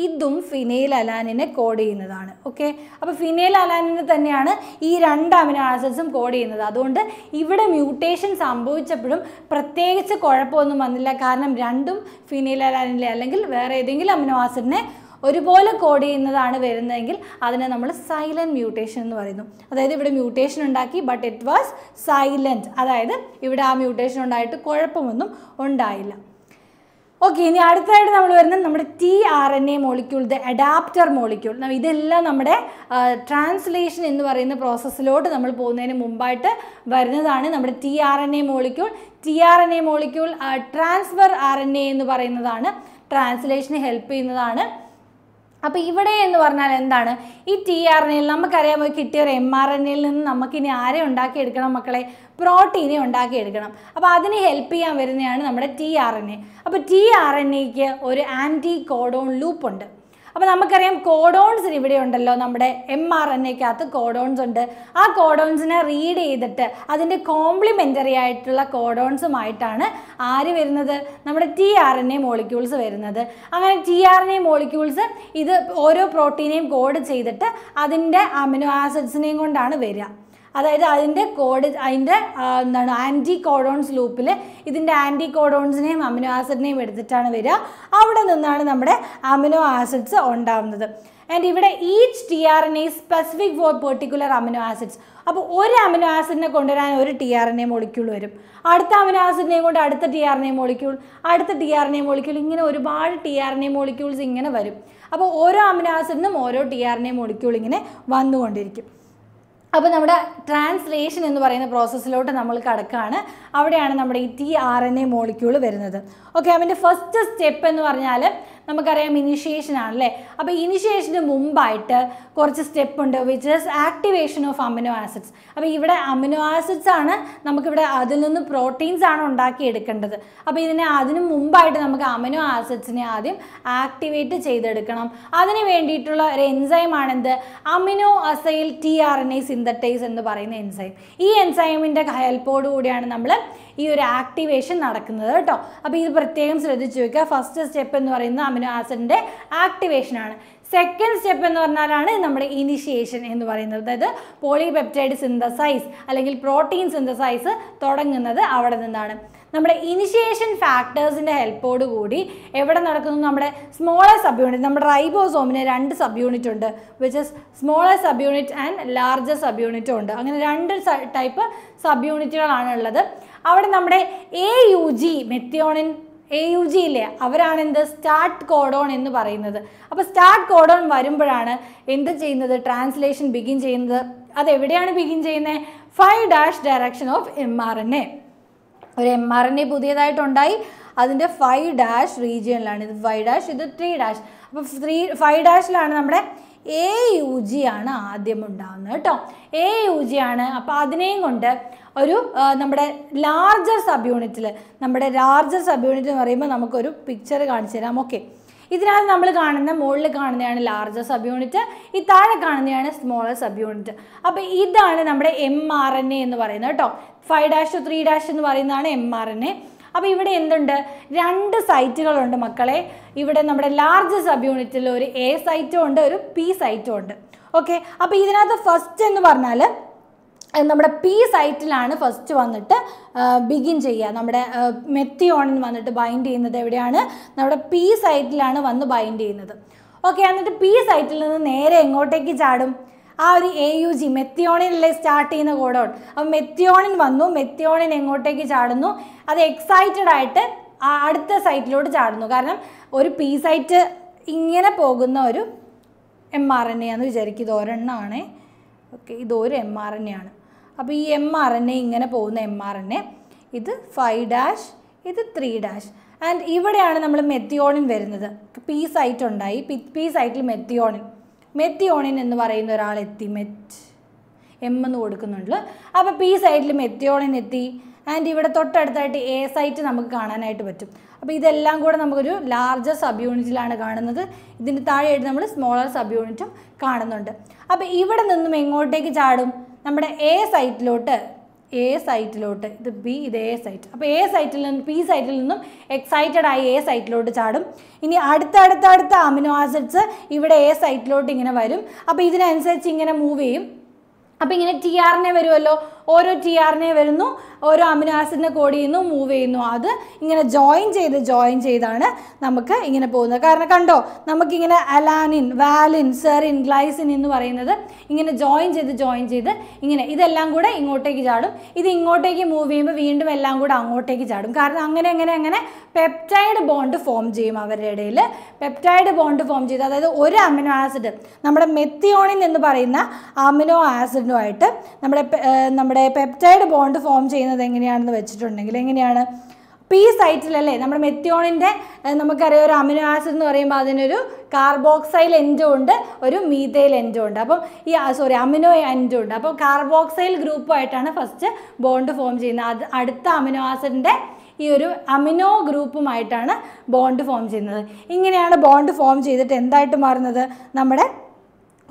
ഇതും ഫിനൈൽ അലാനിനെ കോഡ് ചെയ്യുന്നതാണ് ഓക്കെ അപ്പോൾ ഫിനൈൽ അലാനിനെ തന്നെയാണ് ഈ രണ്ട് അമിനോ ആസിഡ്സും കോഡ് ചെയ്യുന്നത് അതുകൊണ്ട് ഇവിടെ മ്യൂട്ടേഷൻ സംഭവിച്ചപ്പോഴും പ്രത്യേകിച്ച് കുഴപ്പമൊന്നും വന്നില്ല കാരണം രണ്ടും ഫിനൈൽ അലാനിലെ അല്ലെങ്കിൽ വേറെ ഏതെങ്കിലും അമിനോ ആസിഡിനെ ഒരുപോലെ കോഡ് ചെയ്യുന്നതാണ് വരുന്നതെങ്കിൽ അതിനെ നമ്മൾ സൈലൻറ്റ് മ്യൂട്ടേഷൻ എന്ന് പറയുന്നു അതായത് ഇവിടെ മ്യൂട്ടേഷൻ ഉണ്ടാക്കി ബട്ട് ഇറ്റ് വാസ് സൈലൻറ്റ് അതായത് ഇവിടെ ആ മ്യൂട്ടേഷൻ ഉണ്ടായിട്ട് കുഴപ്പമൊന്നും ഉണ്ടായില്ല ഓക്കെ ഇനി അടുത്തതായിട്ട് നമ്മൾ വരുന്നത് നമ്മുടെ T R N A molecule the adapter molecule ഇതെല്ലാം നമ്മുടെ ട്രാൻസ്ലേഷൻ എന്ന് പറയുന്ന പ്രോസസ്സിലോട്ട് നമ്മൾ പോകുന്നതിന് മുമ്പായിട്ട് വരുന്നതാണ് നമ്മുടെ T R N A molecule T R N A molecule transfer R N A എന്ന് പറയുന്നതാണ് ട്രാൻസ്ലേഷന് ഹെൽപ്പ് ചെയ്യുന്നതാണ് അപ്പോൾ ഇവിടെ എന്ന് പറഞ്ഞാൽ എന്താണ് ഈ ടി ആർ എൻ എൽ നമുക്കറിയാം കിട്ടിയ ഒരു എം ആർ എൻ എൽ നിന്ന് നമുക്കിനി ആരെ ഉണ്ടാക്കിയെടുക്കണം മക്കളെ പ്രോട്ടീനെ ഉണ്ടാക്കിയെടുക്കണം അപ്പോൾ അതിന് ഹെൽപ്പ് ചെയ്യാൻ വരുന്നതാണ് നമ്മുടെ ടി ആർ എൻ എ അപ്പോൾ ടി ആർ എൻ എക്ക് ഒരു ആൻറ്റി കോഡോൺ ലൂപ്പ് ഉണ്ട് അപ്പോൾ നമുക്കറിയാം കോഡോൺസ് ഇവിടെ ഉണ്ടല്ലോ നമ്മുടെ എം ആർ എൻ എക്കകത്ത് കോഡോൺസ് ഉണ്ട് ആ കോഡോൺസിനെ റീഡ് ചെയ്തിട്ട് അതിൻ്റെ കോംപ്ലിമെൻ്ററി ആയിട്ടുള്ള കോഡോൺസുമായിട്ടാണ് ആര് വരുന്നത് നമ്മുടെ T R N A molecules വരുന്നത് അങ്ങനെ T R N A molecules ഇത് ഓരോ പ്രോട്ടീനെയും കോഡ് ചെയ്തിട്ട് അതിൻ്റെ അമിനോ ആസിഡ്സിനെയും കൊണ്ടാണ് വരിക അതായത് അതിൻ്റെ കോഡ് അതിൻ്റെ എന്താണ് ആൻറ്റി കോഡോൺസ് ലൂപ്പിൽ ഇതിൻ്റെ ആൻറ്റി കോഡോൺസിനെയും അമിനോ ആസിഡിനെയും എടുത്തിട്ടാണ് വരിക അവിടെ നിന്നാണ് നമ്മുടെ അമിനോ ആസിഡ്സ് ഉണ്ടാവുന്നത് ആൻഡ് ഇവിടെ each T R N A specific for particular amino acids അപ്പോൾ ഒരു അമിനോ ആസിഡിനെ കൊണ്ടുവരാൻ ഒരു T R N A molecule വരും അടുത്ത അമിനോ ആസിഡിനെ കൊണ്ട് അടുത്ത T R N A molecule അടുത്ത T R N A molecule ഇങ്ങനെ ഒരുപാട് T R N A molecules ഇങ്ങനെ വരും അപ്പോൾ ഓരോ അമിനോ ആസിഡിനും ഓരോ T R N A molecule ഇങ്ങനെ വന്നുകൊണ്ടിരിക്കും അപ്പോൾ നമ്മുടെ ട്രാൻസ്ലേഷൻ എന്ന് പറയുന്ന പ്രോസസ്സിലോട്ട് നമ്മൾ കടക്കുകയാണ് അവിടെയാണ് നമ്മുടെ ഈ T R N A molecule വരുന്നത് ഓക്കെ അവൻ്റെ ഫസ്റ്റ് സ്റ്റെപ്പ് എന്ന് പറഞ്ഞാൽ നമുക്കറിയാം ഇനിഷ്യേഷൻ ആണല്ലേ അപ്പോൾ ഇനിഷ്യേഷന് മുമ്പായിട്ട് കുറച്ച് സ്റ്റെപ്പ് ഉണ്ട് which is activation of amino acids അപ്പോൾ ഇവിടെ അമിനോ ആസിഡ്സ് ആണ് നമുക്കിവിടെ അതിൽ നിന്ന് പ്രോട്ടീൻസ് ആണ് ഉണ്ടാക്കിയെടുക്കേണ്ടത് അപ്പോൾ ഇതിനെ അതിനു മുമ്പായിട്ട് നമുക്ക് അമിനോ ആസിഡ്സിനെ ആദ്യം ആക്ടിവേറ്റ് ചെയ്തെടുക്കണം അതിന് വേണ്ടിയിട്ടുള്ള ഒരു എൻസൈം ആണെന്ത് amino acyl T R N A synthetase എന്ന് പറയുന്ന എൻസൈം ഈ എൻസൈമിൻ്റെ ഹെൽപ്പോടുകൂടിയാണ് നമ്മൾ ഈ ഒരു ആക്ടിവേഷൻ നടക്കുന്നത് കേട്ടോ അപ്പോൾ ഇത് പ്രത്യേകം ശ്രദ്ധിച്ചു വെക്കുക ഫസ്റ്റ് സ്റ്റെപ്പ് എന്ന് പറയുന്നത് അമിനോ ആസിഡിൻ്റെ ആക്ടിവേഷനാണ് സെക്കൻഡ് സ്റ്റെപ്പ് എന്ന് പറഞ്ഞാലാണ് നമ്മുടെ ഇനിഷ്യേഷൻ എന്ന് പറയുന്നത് അതായത് പോളിപെപ്റ്റൈഡ് സിന്തസൈസ് അല്ലെങ്കിൽ പ്രോട്ടീൻ സിന്തസൈസ് തുടങ്ങുന്നത് അവിടെ നിന്നാണ് നമ്മുടെ ഇനിഷ്യേഷൻ ഫാക്ടേഴ്സിൻ്റെ ഹെൽപ്പോട് കൂടി എവിടെ നടക്കുന്നു നമ്മുടെ സ്മോളർ സബ് യൂണിറ്റ് നമ്മുടെ റൈബോസോമിന് രണ്ട് സബ് യൂണിറ്റ് ഉണ്ട് which is smaller sub unit and larger sub യൂണിറ്റും ഉണ്ട് അങ്ങനെ രണ്ട് ടൈപ്പ് സബ് യൂണിറ്റുകളാണ് ഉള്ളത് അവിടെ നമ്മുടെ A U G methionine A U G ഇല്ലേ അവരാണ് എന്ത് സ്റ്റാർട്ട് കോഡോൺ എന്ന് പറയുന്നത് അപ്പോൾ സ്റ്റാർട്ട് കോഡോൺ വരുമ്പോഴാണ് എന്ത് ചെയ്യുന്നത് ട്രാൻസ്ലേഷൻ ബിഗിൻ ചെയ്യുന്നത് അതെവിടെയാണ് ബിഗിൻ ചെയ്യുന്നത് five dash direction of M R N A ഒരു എം ആർ എൻ എ പുതിയതായിട്ടുണ്ടായി അതിൻ്റെ ഫൈവ് ഡാഷ് റീജിയനിലാണ് ഇത് ഫൈവ് ഡാഷ് ഇത് ത്രീ ഡാഷ് അപ്പോൾ ത്രീ ഫൈവ് ഡാഷിലാണ് നമ്മുടെ എ യു ജി ആണ് ആദ്യം ഉണ്ടാകുന്നത് കേട്ടോ എ യു ജി ആണ് അപ്പോൾ അതിനെയും കൊണ്ട് ഒരു നമ്മുടെ ലാർജർ സബ് യൂണിറ്റിൽ നമ്മുടെ ലാർജർ സബ് യൂണിറ്റ് എന്ന് പറയുമ്പോൾ നമുക്കൊരു പിക്ചർ കാണിച്ചു തരാം ഓക്കെ ഇതിനകത്ത് നമ്മൾ കാണുന്ന മുകളിൽ കാണുന്നതാണ് ലാർജർ സബ് യൂണിറ്റ് ഈ താഴെ കാണുന്നതാണ് സ്മോളർ സബ് യൂണിറ്റ് അപ്പോൾ ഇതാണ് നമ്മുടെ എം ആർ എൻ എ എന്ന് പറയുന്നത് കേട്ടോ ഫൈവ് ഡാഷ് ത്രീ ഡാഷ് എന്ന് പറയുന്നതാണ് എം ആർ എൻ എ അപ്പോൾ ഇവിടെ എന്തുണ്ട് രണ്ട് സൈറ്റുകളുണ്ട് മക്കളെ ഇവിടെ നമ്മുടെ ലാർജ് സബ് യൂണിറ്റിൽ ഒരു എ സൈറ്റും ഉണ്ട് ഒരു പി സൈറ്റും ഉണ്ട് ഓക്കെ അപ്പോൾ ഇതിനകത്ത് ഫസ്റ്റ് എന്ന് പറഞ്ഞാൽ നമ്മുടെ പി സൈറ്റിലാണ് ഫസ്റ്റ് വന്നിട്ട് ബിഗിൻ ചെയ്യുക നമ്മുടെ മെത്തിയോണിൽ വന്നിട്ട് ബൈൻഡ് ചെയ്യുന്നത് എവിടെയാണ് നമ്മുടെ പി സൈറ്റിലാണ് വന്ന് ബൈൻഡ് ചെയ്യുന്നത് ഓക്കെ എന്നിട്ട് പി സൈറ്റിൽ നിന്ന് നേരെ എങ്ങോട്ടേക്ക് ചാടും ആ ഒരു എ യു ജി മെത്തിയോണിനല്ലേ സ്റ്റാർട്ട് ചെയ്യുന്ന കോഡോൺ അപ്പം മെത്തിയോണിൻ വന്നു മെത്തിയോണിൻ എങ്ങോട്ടേക്ക് ചാടുന്നു അത് എക്സൈറ്റഡ് ആയിട്ട് അടുത്ത സൈറ്റിലോട്ട് ചാടുന്നു കാരണം ഒരു പി സൈറ്റ് ഇങ്ങനെ പോകുന്ന ഒരു എം ആർ എൻ എന്ന് വിചാരിക്കും ഇത് ഒരെണ്ണമാണേ ഓക്കെ ഇതൊരു എം ആർ എൻ എ ആണ് അപ്പോൾ ഈ എം ആർ എൻ എ ഇങ്ങനെ പോകുന്ന എം ആർ എൻ എ ഇത് ഫൈവ് ഡാഷ് ഇത് ത്രീ ഡാഷ് ആൻഡ് ഇവിടെയാണ് നമ്മൾ മെത്തിയോണിൻ വരുന്നത് പി സൈറ്റ് ഉണ്ടായി പി സൈറ്റിൽ മെത്തിയോണിൻ മെത്തിയോണിൻ എന്ന് പറയുന്ന ഒരാൾ എത്തി മെറ്റ് എം എന്ന് കൊടുക്കുന്നുണ്ട് അപ്പോൾ പി സൈറ്റിൽ മെത്തിയോണിൻ എത്തി ആൻഡ് ഇവിടെ തൊട്ടടുത്തായിട്ട് എ സൈറ്റ് നമുക്ക് കാണാനായിട്ട് പറ്റും അപ്പോൾ ഇതെല്ലാം കൂടെ നമുക്കൊരു ലാർജർ സബ് യൂണിറ്റിലാണ് കാണുന്നത് ഇതിൻ്റെ താഴെയായിട്ട് നമ്മൾ സ്മോളർ സബ് യൂണിറ്റും കാണുന്നുണ്ട് അപ്പോൾ ഇവിടെ നിന്നും എങ്ങോട്ടേക്ക് ചാടും നമ്മുടെ എ സൈറ്റിലോട്ട് എ സൈറ്റിലോട്ട് ഇത് ബി ഇത് എ സൈറ്റ് അപ്പോൾ എ സൈറ്റിൽ നിന്ന് പി സൈറ്റിൽ നിന്നും എക്സൈറ്റഡ് ആയി എ സൈറ്റിലോട്ട് ചാടും ഇനി അടുത്തടുത്തടുത്ത അമിനോ ആസിഡ്സ് ഇവിടെ എ സൈറ്റിലോട്ട് ഇങ്ങനെ വരും അപ്പോൾ ഇതിനനുസരിച്ച് ഇങ്ങനെ മൂവ് ചെയ്യും അപ്പോൾ ഇങ്ങനെ ടി ആറിനെ വരുമല്ലോ ഓരോ ടി ആർ എ വരുന്നു ഓരോ അമിനോ ആസിഡിനെ കോഡ് ചെയ്യുന്നു മൂവ് ചെയ്യുന്നു അത് ഇങ്ങനെ ജോയിൻ ചെയ്ത് ജോയിൻ ചെയ്താണ് നമുക്ക് ഇങ്ങനെ പോകുന്നത് കാരണം കണ്ടോ നമുക്കിങ്ങനെ അലാനിൻ വാലിൻ സെറിൻ ഗ്ലൈസിൻ എന്ന് പറയുന്നത് ഇങ്ങനെ ജോയിൻ ചെയ്ത് ജോയിൻ ചെയ്ത് ഇങ്ങനെ ഇതെല്ലാം കൂടെ ഇങ്ങോട്ടേക്ക് ചാടും ഇത് ഇങ്ങോട്ടേക്ക് മൂവ് ചെയ്യുമ്പോൾ വീണ്ടും എല്ലാം കൂടെ അങ്ങോട്ടേക്ക് ചാടും കാരണം അങ്ങനെ അങ്ങനെ അങ്ങനെ പെപ്റ്റൈഡ് ബോണ്ട് ഫോം ചെയ്യും അവരുടെ ഇടയിൽ പെപ്റ്റൈഡ് ബോണ്ട് ഫോം ചെയ്ത് അതായത് ഒരു അമിനോ ആസിഡ് നമ്മുടെ മെത്തിയോണിൻ എന്ന് പറയുന്ന അമിനോ ആസിഡുമായിട്ട് നമ്മുടെ നമ്മുടെ നമ്മുടെ പെപ്റ്റൈഡ് ബോണ്ട് ഫോം ചെയ്യുന്നത് എങ്ങനെയാണെന്ന് വെച്ചിട്ടുണ്ടെങ്കിൽ എങ്ങനെയാണ് പി സൈറ്റിലല്ലേ നമ്മുടെ മെത്തിയോണിൻ്റെ നമുക്കറിയാം ഒരു അമിനോ ആസിഡ് എന്ന് പറയുമ്പോൾ അതിനൊരു കാർബോക്സൈൽ എൻഡും ഉണ്ട് ഒരു മീതൈൽ എൻഡും ഉണ്ട് അപ്പം ഈ സോറി അമിനോ എൻഡും ഉണ്ട് അപ്പം കാർബോക്സൈൽ ഗ്രൂപ്പുമായിട്ടാണ് ഫസ്റ്റ് ബോണ്ട് ഫോം ചെയ്യുന്നത് അത് അടുത്ത അമിനോ ആസിഡിൻ്റെ ഈ ഒരു അമിനോ ഗ്രൂപ്പുമായിട്ടാണ് ബോണ്ട് ഫോം ചെയ്യുന്നത് ഇങ്ങനെയാണ് ബോണ്ട് ഫോം ചെയ്തിട്ട് എന്തായിട്ട് മാറുന്നത് നമ്മുടെ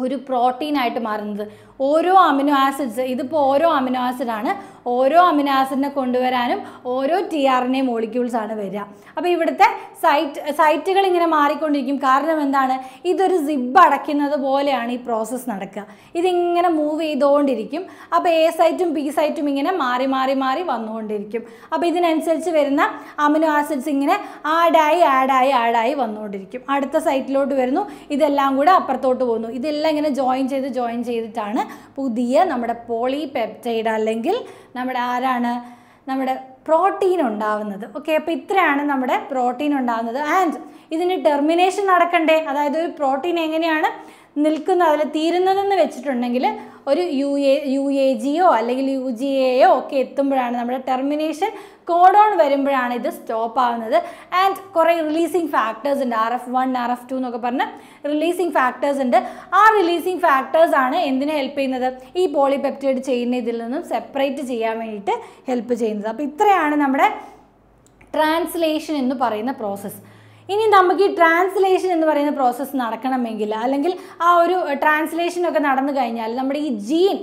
ഒരു പ്രോട്ടീനായിട്ട് മാറുന്നത് ഓരോ അമിനോ ആസിഡ്സ് ഇതിപ്പോൾ ഓരോ അമിനോ ആസിഡാണ് ഓരോ അമിനോ ആസിഡിനെ കൊണ്ടുവരാനും ഓരോ ടി ആർ എൻ എ മോളിക്യൂൾസാണ് വരിക അപ്പോൾ ഇവിടുത്തെ സൈറ്റ് സൈറ്റുകൾ ഇങ്ങനെ മാറിക്കൊണ്ടിരിക്കും കാരണം എന്താണ് ഇതൊരു സിബ് അടയ്ക്കുന്നത് പോലെയാണ് ഈ പ്രോസസ്സ് നടക്കുക ഇതിങ്ങനെ മൂവ് ചെയ്തുകൊണ്ടിരിക്കും അപ്പോൾ എ സൈറ്റും ബി സൈറ്റും ഇങ്ങനെ മാറി മാറി മാറി വന്നുകൊണ്ടിരിക്കും അപ്പോൾ ഇതിനനുസരിച്ച് വരുന്ന അമിനോ ആസിഡ്സ് ഇങ്ങനെ ആഡായി ആഡായി ആഡായി വന്നുകൊണ്ടിരിക്കും അടുത്ത സൈറ്റിലോട്ട് വരുന്നു ഇതെല്ലാം കൂടെ അപ്പുറത്തോട്ട് പോകുന്നു ഇതെല്ലാം ഇങ്ങനെ ജോയിൻ ചെയ്ത് ജോയിൻ ചെയ്തിട്ടാണ് പുതിയ നമ്മുടെ പെപ്റ്റൈഡ് അല്ലെങ്കിൽ നമ്മുടെ ആരാണ് നമ്മുടെ പ്രോട്ടീൻ ഉണ്ടാവുന്നത് ഓക്കെ അപ്പോൾ ഇത്രയാണ് നമ്മുടെ പ്രോട്ടീൻ ഉണ്ടാകുന്നത് ആൻഡ് ഇതിന് ടെർമിനേഷൻ നടക്കണ്ടേ അതായത് ഒരു പ്രോട്ടീൻ എങ്ങനെയാണ് നിൽക്കുന്ന അതിൽ തീരുന്നതെന്ന് വെച്ചിട്ടുണ്ടെങ്കിൽ ഒരു യു എ യു എ ജിയോ അല്ലെങ്കിൽ യു ജി എയോ ഒക്കെ എത്തുമ്പോഴാണ് നമ്മുടെ ടെർമിനേഷൻ കോഡോൺ വരുമ്പോഴാണ് ഇത് സ്റ്റോപ്പ് ആവുന്നത് ആൻഡ് കുറേ റിലീസിങ് ഫാക്ടേഴ്സ് ഉണ്ട് R F one R F two എന്നൊക്കെ പറഞ്ഞ് റിലീസിങ് ഫാക്ടേഴ്സ് ഉണ്ട് ആ റിലീസിങ് ഫാക്ടേഴ്സ് ആണ് എന്തിനെ ഹെൽപ്പ് ചെയ്യുന്നത് ഈ പോളിപെപ്റ്റൈഡ് ചെയ്യുന്ന ഇതിൽ നിന്നും സെപ്പറേറ്റ് ചെയ്യാൻ വേണ്ടിയിട്ട് ഹെൽപ്പ് ചെയ്യുന്നത് അപ്പോൾ ഇത്രയാണ് നമ്മുടെ ട്രാൻസ്ലേഷൻ എന്ന് പറയുന്ന പ്രോസസ്സ് ഇനി നമുക്ക് ഈ ട്രാൻസ്ലേഷൻ എന്ന് പറയുന്ന പ്രോസസ്സ് നടക്കണമെങ്കിൽ അല്ലെങ്കിൽ ആ ഒരു ട്രാൻസ്ലേഷനൊക്കെ നടന്നു കഴിഞ്ഞാൽ നമ്മുടെ ഈ ജീൻ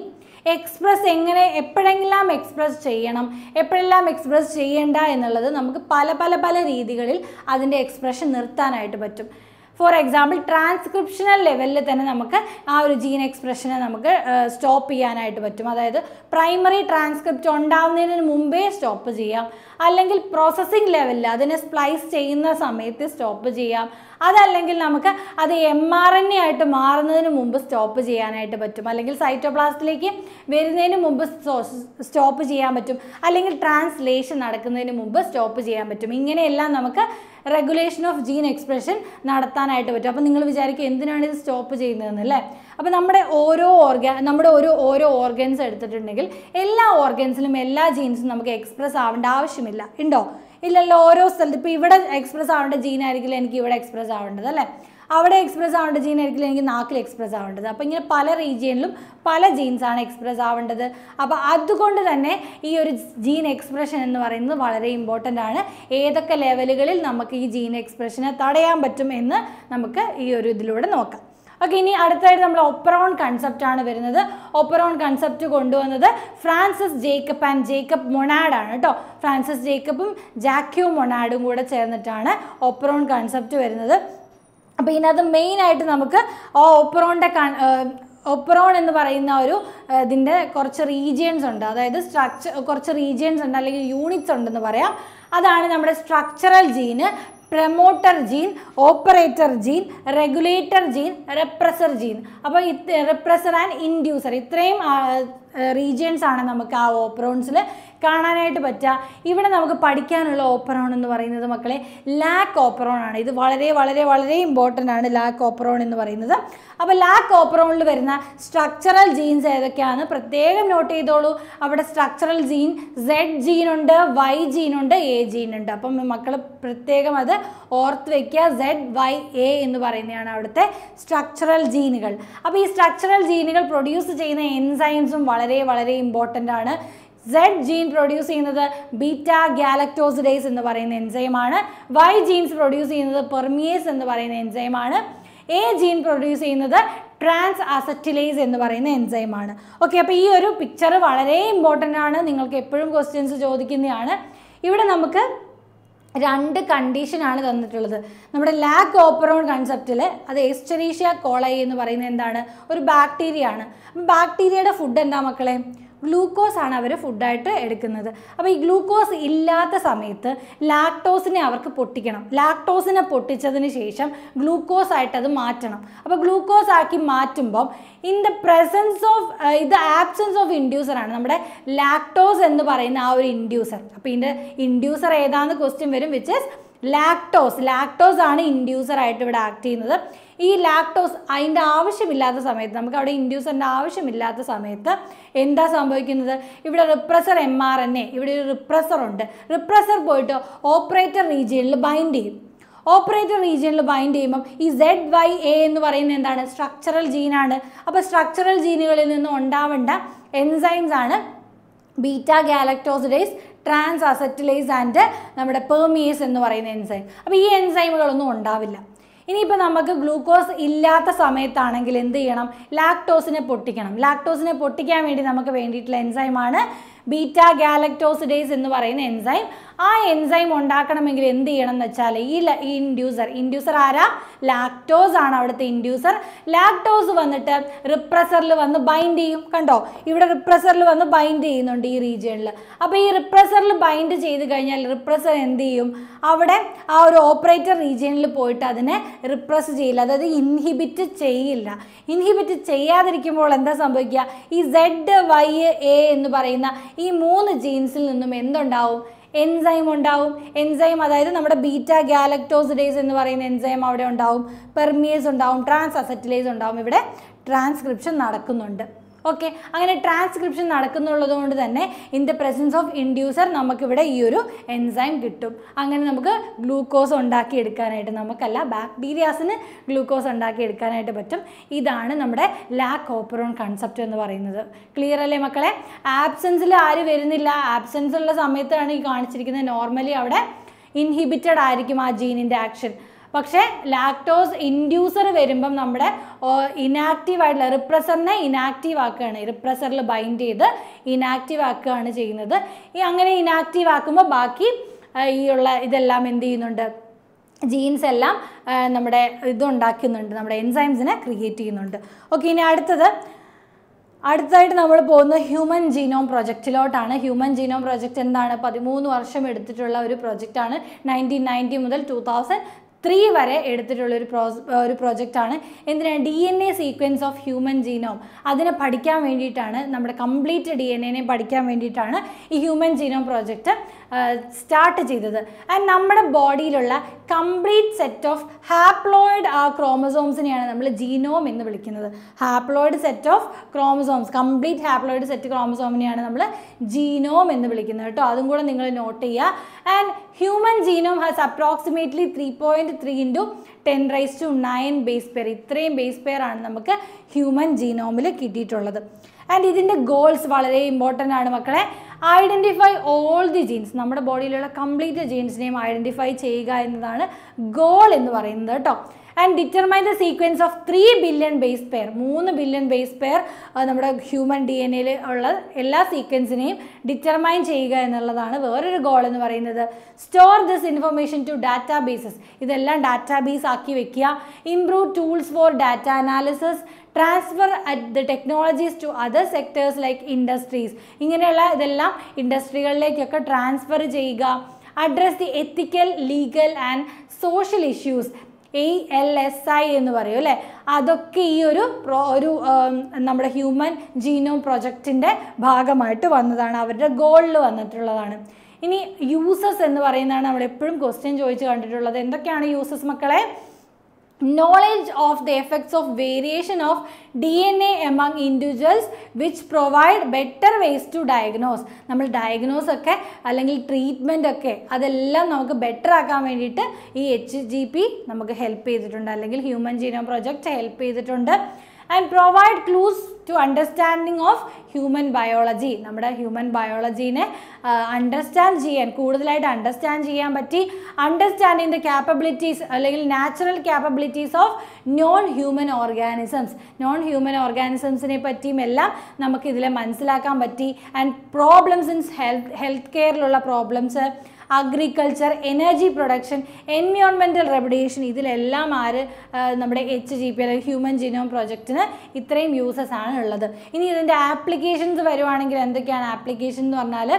എക്സ്പ്രസ് എങ്ങനെ എപ്പോഴെല്ലാം എക്സ്പ്രസ് ചെയ്യണം എപ്പോഴെല്ലാം എക്സ്പ്രസ് ചെയ്യേണ്ട എന്നുള്ളത് നമുക്ക് പല പല പല രീതികളിൽ അതിൻ്റെ എക്സ്പ്രഷൻ നിർത്താനായിട്ട് പറ്റും ഫോർ എക്സാമ്പിൾ ട്രാൻസ്ക്രിപ്ഷണൽ ലെവലിൽ തന്നെ നമുക്ക് ആ ഒരു ജീൻ എക്സ്പ്രഷനെ നമുക്ക് സ്റ്റോപ്പ് ചെയ്യാനായിട്ട് പറ്റും അതായത് പ്രൈമറി ട്രാൻസ്ക്രിപ്റ്റ് ഉണ്ടാവുന്നതിന് മുമ്പേ സ്റ്റോപ്പ് ചെയ്യാം അല്ലെങ്കിൽ പ്രോസസ്സിംഗ് ലെവലിൽ അതിനെ സ്പ്ലൈസ് ചെയ്യുന്ന സമയത്ത് സ്റ്റോപ്പ് ചെയ്യാം അതല്ലെങ്കിൽ നമുക്ക് അത് എം ആർ എൻ എ ആയിട്ട് മാറുന്നതിന് മുമ്പ് സ്റ്റോപ്പ് ചെയ്യാനായിട്ട് പറ്റും അല്ലെങ്കിൽ സൈറ്റോപ്ലാസ്റ്റിലേക്ക് വരുന്നതിന് മുമ്പ് സ്റ്റോപ്പ് ചെയ്യാൻ പറ്റും അല്ലെങ്കിൽ ട്രാൻസ്ലേഷൻ നടക്കുന്നതിന് മുമ്പ് സ്റ്റോപ്പ് ചെയ്യാൻ പറ്റും ഇങ്ങനെയെല്ലാം നമുക്ക് റെഗുലേഷൻ ഓഫ് ജീൻ എക്സ്പ്രഷൻ നടത്താനായിട്ട് പറ്റും അപ്പോൾ നിങ്ങൾ വിചാരിക്കും എന്തിനാണ് ഇത് സ്റ്റോപ്പ് ചെയ്യുന്നതെന്ന് അല്ലേ അപ്പോൾ നമ്മുടെ ഓരോ ഓർഗൻ നമ്മുടെ ഒരു ഓരോ ഓർഗൻസ് എടുത്തിട്ടുണ്ടെങ്കിൽ എല്ലാ ഓർഗൻസിലും എല്ലാ ജീൻസും നമുക്ക് എക്സ്പ്രസ് ആവേണ്ട ആവശ്യമില്ല ഉണ്ടോ ഇല്ലല്ലോ ഓരോ സ്ഥലത്ത് ഇപ്പോൾ ഇവിടെ എക്സ്പ്രസ് ആവേണ്ട ജീൻ ആയിരിക്കില്ല എനിക്ക് ഇവിടെ എക്സ്പ്രസ് ആവേണ്ടത് അല്ലേ അവിടെ എക്സ്പ്രസ് ആവേണ്ട ജീൻ ആയിരിക്കില്ല എനിക്ക് നാക്കിൽ എക്സ്പ്രസ് ആവേണ്ടത് അപ്പോൾ ഇങ്ങനെ പല റീജിയനിലും പല ജീൻസാണ് എക്സ്പ്രസ് ആവേണ്ടത് അപ്പോൾ അതുകൊണ്ട് തന്നെ ഈ ഒരു ജീൻ എക്സ്പ്രഷൻ എന്ന് പറയുന്നത് വളരെ ഇമ്പോർട്ടൻ്റ് ആണ് ഏതൊക്കെ ലെവലുകളിൽ നമുക്ക് ഈ ജീൻ എക്സ്പ്രഷനെ തടയാൻ പറ്റും എന്ന് നമുക്ക് ഈ ഒരു ഇതിലൂടെ നോക്കാം ഓക്കെ ഇനി അടുത്തായിട്ട് നമ്മൾ ഒപ്പറോൺ കൺസെപ്റ്റ് ആണ് വരുന്നത് ഒപ്പറോൺ കൺസെപ്റ്റ് കൊണ്ടുവന്നത് Francis Jacob and Jacob Monod ആണ് കേട്ടോ ഫ്രാൻസിസ് ജേക്കബും ജാക്യൂ മൊണാഡും കൂടെ ചേർന്നിട്ടാണ് ഒപ്പറോൺ കൺസെപ്റ്റ് വരുന്നത് അപ്പോൾ ഇതിനകത്ത് മെയിനായിട്ട് നമുക്ക് ആ ഓപ്പറോണിൻ്റെ ഒപ്പറോൺ എന്ന് പറയുന്ന ഒരു ഇതിൻ്റെ കുറച്ച് റീജിയൻസ് ഉണ്ട് അതായത് സ്ട്രക്ചർ കുറച്ച് റീജിയൻസ് ഉണ്ട് അല്ലെങ്കിൽ യൂണിറ്റ്സ് ഉണ്ടെന്ന് പറയാം അതാണ് നമ്മുടെ structural gene promoter gene operator gene regulator gene repressor gene അപ്പോൾ റെപ്രസർ ആൻഡ് ഇൻഡ്യൂസർ ഇത്രയും റീജിയൻസ് ആണ് നമുക്ക് ആ ഓപ്പറോൺസിൽ കാണാനായിട്ട് പറ്റുക ഇവിടെ നമുക്ക് പഠിക്കാനുള്ള ഓപ്പറോൺ എന്ന് പറയുന്നത് മക്കളെ ലാക്ക് ഓപ്പറോൺ ആണ് ഇത് വളരെ വളരെ വളരെ ഇമ്പോർട്ടൻ്റ് ആണ് ലാക്ക് ഓപ്പറോൺ എന്ന് പറയുന്നത് അപ്പോൾ ലാക്ക് ഓപ്പറോണിൽ വരുന്ന സ്ട്രക്ചറൽ ജീൻസ് ഏതൊക്കെയാണ് പ്രത്യേകം നോട്ട് ചെയ്തോളൂ അവിടെ സ്ട്രക്ചറൽ ജീൻ സെഡ് ജീൻ ഉണ്ട് വൈ ജീൻ ഉണ്ട് എ ജീൻ ഉണ്ട് അപ്പം മക്കൾ പ്രത്യേകം അത് ഓർത്ത് വയ്ക്കുക സെഡ് വൈ എ എന്ന് പറയുന്നതാണ് അവിടുത്തെ സ്ട്രക്ചറൽ ജീനുകൾ അപ്പോൾ ഈ സ്ട്രക്ചറൽ ജീനുകൾ പ്രൊഡ്യൂസ് ചെയ്യുന്ന എൻസൈംസും വളരെ വളരെ വളരെ ഇമ്പോർട്ടൻ്റ് ആണ് സെഡ് ജീൻ പ്രൊഡ്യൂസ് ചെയ്യുന്നത് ബീറ്റ ഗാലക്ടോസിഡേസ് എന്ന് പറയുന്ന എൻസൈമാണ് വൈ ജീൻസ് പ്രൊഡ്യൂസ് ചെയ്യുന്നത് പെർമിയേസ് എന്ന് പറയുന്ന എൻസൈമാണ് എ ജീൻ പ്രൊഡ്യൂസ് ചെയ്യുന്നത് ട്രാൻസ് അസറ്റിലൈസ് എന്ന് പറയുന്ന എൻസൈമാണ് ഓക്കെ അപ്പോൾ ഈ ഒരു പിക്ചർ വളരെ ഇമ്പോർട്ടൻ്റ് ആണ് നിങ്ങൾക്ക് എപ്പോഴും ക്വസ്റ്റ്യൻസ് ചോദിക്കുന്നതാണ് ഇവിടെ നമുക്ക് രണ്ട് കണ്ടീഷനാണ് തന്നിട്ടുള്ളത് നമ്മുടെ ലാക്ക് ഓപ്പറോൺ കൺസെപ്റ്റിൽ അത് എസ്റ്ററീഷ്യ കോളൈ എന്ന് പറയുന്നത് എന്താണ് ഒരു ബാക്ടീരിയ ആണ് ബാക്ടീരിയയുടെ ഫുഡ് എന്താ മക്കളെ ഗ്ലൂക്കോസ് ആണ് അവർ ഫുഡായിട്ട് എടുക്കുന്നത് അപ്പോൾ ഈ ഗ്ലൂക്കോസ് ഇല്ലാത്ത സമയത്ത് ലാക്ടോസിനെ അവർക്ക് പൊട്ടിക്കണം ലാക്ടോസിനെ പൊട്ടിച്ചതിന് ശേഷം ഗ്ലൂക്കോസ് ആയിട്ട് അത് മാറ്റണം അപ്പോൾ ഗ്ലൂക്കോസ് ആക്കി മാറ്റുമ്പം ഇൻ ദ പ്രസൻസ് ഓഫ് ഇത് ആബ്സെൻസ് ഓഫ് ഇൻഡ്യൂസർ ആണ് നമ്മുടെ ലാക്ടോസ് എന്ന് പറയുന്ന ആ ഒരു ഇൻഡ്യൂസർ അപ്പോൾ ഇതിൻ്റെ ഇൻഡ്യൂസർ ഏതാണെന്ന് ക്വസ്റ്റ്യൻ വരും വിച്ച് ഇസ് ലാക്ടോസ് ലാക്ടോസ് ആണ് ഇൻഡ്യൂസർ ആയിട്ട് ഇവിടെ ആക്ട് ചെയ്യുന്നത് ഈ ലാക്ടോസ് അതിൻ്റെ ആവശ്യമില്ലാത്ത സമയത്ത് നമുക്ക് അവിടെ ഇൻഡ്യൂസറിൻ്റെ ആവശ്യമില്ലാത്ത സമയത്ത് എന്താ സംഭവിക്കുന്നത് ഇവിടെ repressor M R N A ഇവിടെ ഒരു റിപ്രസർ ഉണ്ട് റിപ്രസർ പോയിട്ട് ഓപ്പറേറ്റർ റീജിയനിൽ ബൈൻഡ് ചെയ്യും ഓപ്പറേറ്റർ റീജിയനിൽ ബൈൻഡ് ചെയ്യുമ്പം ഈ സെഡ് വൈ എ എന്ന് പറയുന്നത് എന്താണ് സ്ട്രക്ചറൽ ജീനാണ് അപ്പോൾ സ്ട്രക്ചറൽ ജീനുകളിൽ നിന്ന് ഉണ്ടാവേണ്ട എൻസൈംസ് ആണ് beta galactosidase transacetylase and നമ്മുടെ പെർമിയേസ് എന്ന് പറയുന്ന എൻസൈം അപ്പോൾ ഈ എൻസൈമുകളൊന്നും ഉണ്ടാവില്ല ഇനിയിപ്പോൾ നമുക്ക് ഗ്ലൂക്കോസ് ഇല്ലാത്ത സമയത്താണെങ്കിൽ എന്ത് ചെയ്യണം ലാക്ടോസിനെ പൊട്ടിക്കണം ലാക്ടോസിനെ പൊട്ടിക്കാൻ വേണ്ടി നമുക്ക് വേണ്ടിയിട്ടുള്ള എൻസൈമാണ് ബീറ്റ ഗാലക്ടോസിഡേസ് എന്ന് പറയുന്ന എൻസൈം ആ എൻസൈം ഉണ്ടാക്കണമെങ്കിൽ എന്ത് ചെയ്യണം എന്ന് വെച്ചാൽ ഈ ഇൻഡ്യൂസർ ഇൻഡ്യൂസർ ആരാ ലാക്ടോസ് ആണ് അവിടുത്തെ ഇൻഡ്യൂസർ ലാക്ടോസ് വന്നിട്ട് റിപ്രസറിൽ വന്ന് ബൈൻഡ് ചെയ്യും കണ്ടോ ഇവിടെ റിപ്രസറിൽ വന്ന് ബൈൻഡ് ചെയ്യുന്നുണ്ട് ഈ റീജിയണിൽ അപ്പോൾ ഈ റിപ്രസറിൽ ബൈൻഡ് ചെയ്ത് കഴിഞ്ഞാൽ റിപ്രസർ എന്ത് ചെയ്യും അവിടെ ആ ഒരു ഓപ്പറേറ്റർ റീജിയണിൽ പോയിട്ട് അതിനെ റിപ്രസ് ചെയ്യില്ല അതായത് ഇൻഹിബിറ്റ് ചെയ്യില്ല ഇൻഹിബിറ്റ് ചെയ്യാതിരിക്കുമ്പോൾ എന്താ സംഭവിക്കുക ഈ സെഡ് വൈ എ എന്ന് പറയുന്ന ഈ മൂന്ന് ജീൻസിൽ നിന്നും എന്തുണ്ടാവും എൻസൈം ഉണ്ടാവും എൻസൈം അതായത് നമ്മുടെ ബീറ്റ ഗാലക്ടോസിഡേസ് എന്ന് പറയുന്ന എൻസൈം അവിടെ ഉണ്ടാവും പെർമിയേസ് ഉണ്ടാവും ട്രാൻസ് അസറ്റിലേസ് ഉണ്ടാവും ഇവിടെ ട്രാൻസ്ക്രിപ്ഷൻ നടക്കുന്നുണ്ട് ഓക്കെ അങ്ങനെ ട്രാൻസ്ക്രിപ്ഷൻ നടക്കുന്നുള്ളത് കൊണ്ട് തന്നെ in the presence of inducer നമുക്കിവിടെ ഈ ഒരു എൻസൈം കിട്ടും അങ്ങനെ നമുക്ക് ഗ്ലൂക്കോസ് ഉണ്ടാക്കിയെടുക്കാനായിട്ട് നമുക്കല്ല ബാക്ടീരിയാസിന് ഗ്ലൂക്കോസ് ഉണ്ടാക്കിയെടുക്കാനായിട്ട് പറ്റും ഇതാണ് നമ്മുടെ ലാക്ക് ഓപ്പറോൺ കൺസെപ്റ്റ് എന്ന് പറയുന്നത് ക്ലിയർ അല്ലേ മക്കളെ ആബ്സെൻസിൽ ആര് വരുന്നില്ല ആബ്സെൻസ് ഉള്ള സമയത്താണ് ഈ കാണിച്ചിരിക്കുന്നത് നോർമലി അവിടെ ഇൻഹിബിറ്റഡ് ആയിരിക്കും ആ ജീനിൻ്റെ ആക്ഷൻ പക്ഷേ ലാക്ടോസ് ഇൻഡ്യൂസർ വരുമ്പം നമ്മുടെ ഇനാക്റ്റീവ് ആയിട്ടുള്ള റിപ്രസറിനെ ഇനാക്റ്റീവ് ആക്കുകയാണ് റിപ്രസറിൽ ബൈൻഡ് ചെയ്ത് ഇനാക്റ്റീവ് ആക്കുകയാണ് ചെയ്യുന്നത് ഈ അങ്ങനെ ഇനാക്റ്റീവ് ആക്കുമ്പോൾ ബാക്കി ഈ ഉള്ള ഇതെല്ലാം എന്ത് ചെയ്യുന്നുണ്ട് ജീൻസ് എല്ലാം നമ്മുടെ ഇതുണ്ടാക്കുന്നുണ്ട് നമ്മുടെ എൻസൈംസിനെ ക്രിയേറ്റ് ചെയ്യുന്നുണ്ട് ഓക്കെ ഇനി അടുത്തത് അടുത്തായിട്ട് നമ്മൾ പോകുന്ന ഹ്യൂമൻ ജീനോം പ്രൊജക്റ്റിലോട്ടാണ് ഹ്യൂമൻ ജീനോം പ്രൊജക്റ്റ് എന്താണ് പതിമൂന്ന് വർഷം എടുത്തിട്ടുള്ള ഒരു പ്രൊജക്റ്റാണ് നയൻറ്റീൻ നയൻറ്റി മുതൽ ടു തൗസൻഡ് ത്രീ വരെ എടുത്തിട്ടുള്ള ഒരു പ്രോ ഒരു പ്രോജക്റ്റാണ് എന്തിനാണ് D N A sequence of human genome അതിനെ പഠിക്കാൻ വേണ്ടിയിട്ടാണ് നമ്മുടെ കംപ്ലീറ്റ് ഡി എൻ എനെ പഠിക്കാൻ വേണ്ടിയിട്ടാണ് ഈ ഹ്യൂമൻ ജീനോം പ്രോജക്റ്റ് സ്റ്റാർട്ട് ചെയ്തത് ആൻഡ് നമ്മുടെ ബോഡിയിലുള്ള കംപ്ലീറ്റ് സെറ്റ് ഓഫ് ഹാപ്ലോയിഡ് ക്രോമസോംസിനെയാണ് നമ്മൾ ജീനോം എന്ന് വിളിക്കുന്നത് haploid set of chromosomes complete haploid set ക്രോമസോമിനെയാണ് നമ്മൾ ജീനോം എന്ന് വിളിക്കുന്നത് കേട്ടോ അതും കൂടെ നിങ്ങൾ നോട്ട് ചെയ്യുക and human genome has approximately three point three into ten raise to nine base pair ഇത്രയും ബേസ് പെയർ ആണ് നമുക്ക് ഹ്യൂമൻ ജീനോമിൽ കിട്ടിയിട്ടുള്ളത് ആൻഡ് ഇതിൻ്റെ ഗോൾസ് വളരെ ഇമ്പോർട്ടൻ്റ് ആണ് മക്കളെ ഐഡൻറ്റിഫൈ ഓൾ ദി ജീൻസ് നമ്മുടെ ബോഡിയിലുള്ള കംപ്ലീറ്റ് ജീൻസിനെയും ഐഡൻറ്റിഫൈ ചെയ്യുക എന്നതാണ് ഗോൾ എന്ന് പറയുന്നത് കേട്ടോ and determine the sequence of three billion base pair മൂന്ന് ബില്യൺ ബേസ് പെയർ നമ്മുടെ ഹ്യൂമൻ ഡി എൻ എയിൽ ഉള്ള എല്ലാ സീക്വൻസിനെയും ഡിറ്റർമൈൻ ചെയ്യുക എന്നുള്ളതാണ് വേറൊരു ഗോൾ എന്ന് പറയുന്നത് store this information to databases ഇതെല്ലാം ഡാറ്റാ ബേസ് ആക്കി വെക്കുക improve tools for data analysis transfer at the technologies to other sectors like industries ഇങ്ങനെയുള്ള ഇതെല്ലാം ഇൻഡസ്ട്രികളിലേക്കൊക്കെ ട്രാൻസ്ഫർ ചെയ്യുക address the ethical legal and social issues E L S I എന്ന് പറയും അല്ലേ അതൊക്കെ ഈ ഒരു പ്രോ ഒരു നമ്മുടെ ഹ്യൂമൻ ജീനോം പ്രൊജക്റ്റിൻ്റെ ഭാഗമായിട്ട് വന്നതാണ് അവരുടെ ഗോളിൽ വന്നിട്ടുള്ളതാണ് ഇനി യൂസസ് എന്ന് പറയുന്നതാണ് നമ്മൾ എപ്പോഴും ക്വസ്റ്റ്യൻ ചോദിച്ച് കണ്ടിട്ടുള്ളത് എന്തൊക്കെയാണ് യൂസസ് മക്കളെ knowledge of the effects of variation of DNA among individuals which provide better ways to diagnose. നമ്മൾ ഡയഗ്നോസ് ഒക്കെ അല്ലെങ്കിൽ ട്രീറ്റ്മെൻ്റ് ഒക്കെ അതെല്ലാം നമുക്ക് ബെറ്റർ ആക്കാൻ വേണ്ടിയിട്ട് ഈ എച്ച് ജി പി നമുക്ക് ഹെൽപ്പ് ചെയ്തിട്ടുണ്ട് അല്ലെങ്കിൽ ഹ്യൂമൻ ജീനോ പ്രോജക്റ്റ് ഹെൽപ്പ് ചെയ്തിട്ടുണ്ട് and provide clues to understanding of human biology നമ്മുടെ ഹ്യൂമൻ ബയോളജീനെ അണ്ടർസ്റ്റാൻഡ് ചെയ്യാൻ കൂടുതലായിട്ട് അണ്ടർസ്റ്റാൻഡ് ചെയ്യാൻ പറ്റി അണ്ടർസ്റ്റാൻഡിങ് ദ ക്യാപ്പബിലിറ്റീസ് അല്ലെങ്കിൽ natural capabilities of non human organisms non human ഓർഗാനിസംസിനെ പറ്റിയും എല്ലാം നമുക്ക് ഇതിലെ മനസ്സിലാക്കാൻ പറ്റി and problems in health health കെയറിലുള്ള problems agriculture energy production environmental degradation ഇതിലെല്ലാം ആര് നമ്മുടെ എച്ച് ജി പി അല്ലെങ്കിൽ ഹ്യൂമൻ ജിനോം പ്രൊജക്റ്റിന് ഇത്രയും യൂസസ് ആണ് ഉള്ളത് ഇനി ഇതിൻ്റെ ആപ്ലിക്കേഷൻസ് വരുവാണെങ്കിൽ എന്തൊക്കെയാണ് ആപ്ലിക്കേഷൻ എന്ന് പറഞ്ഞാൽ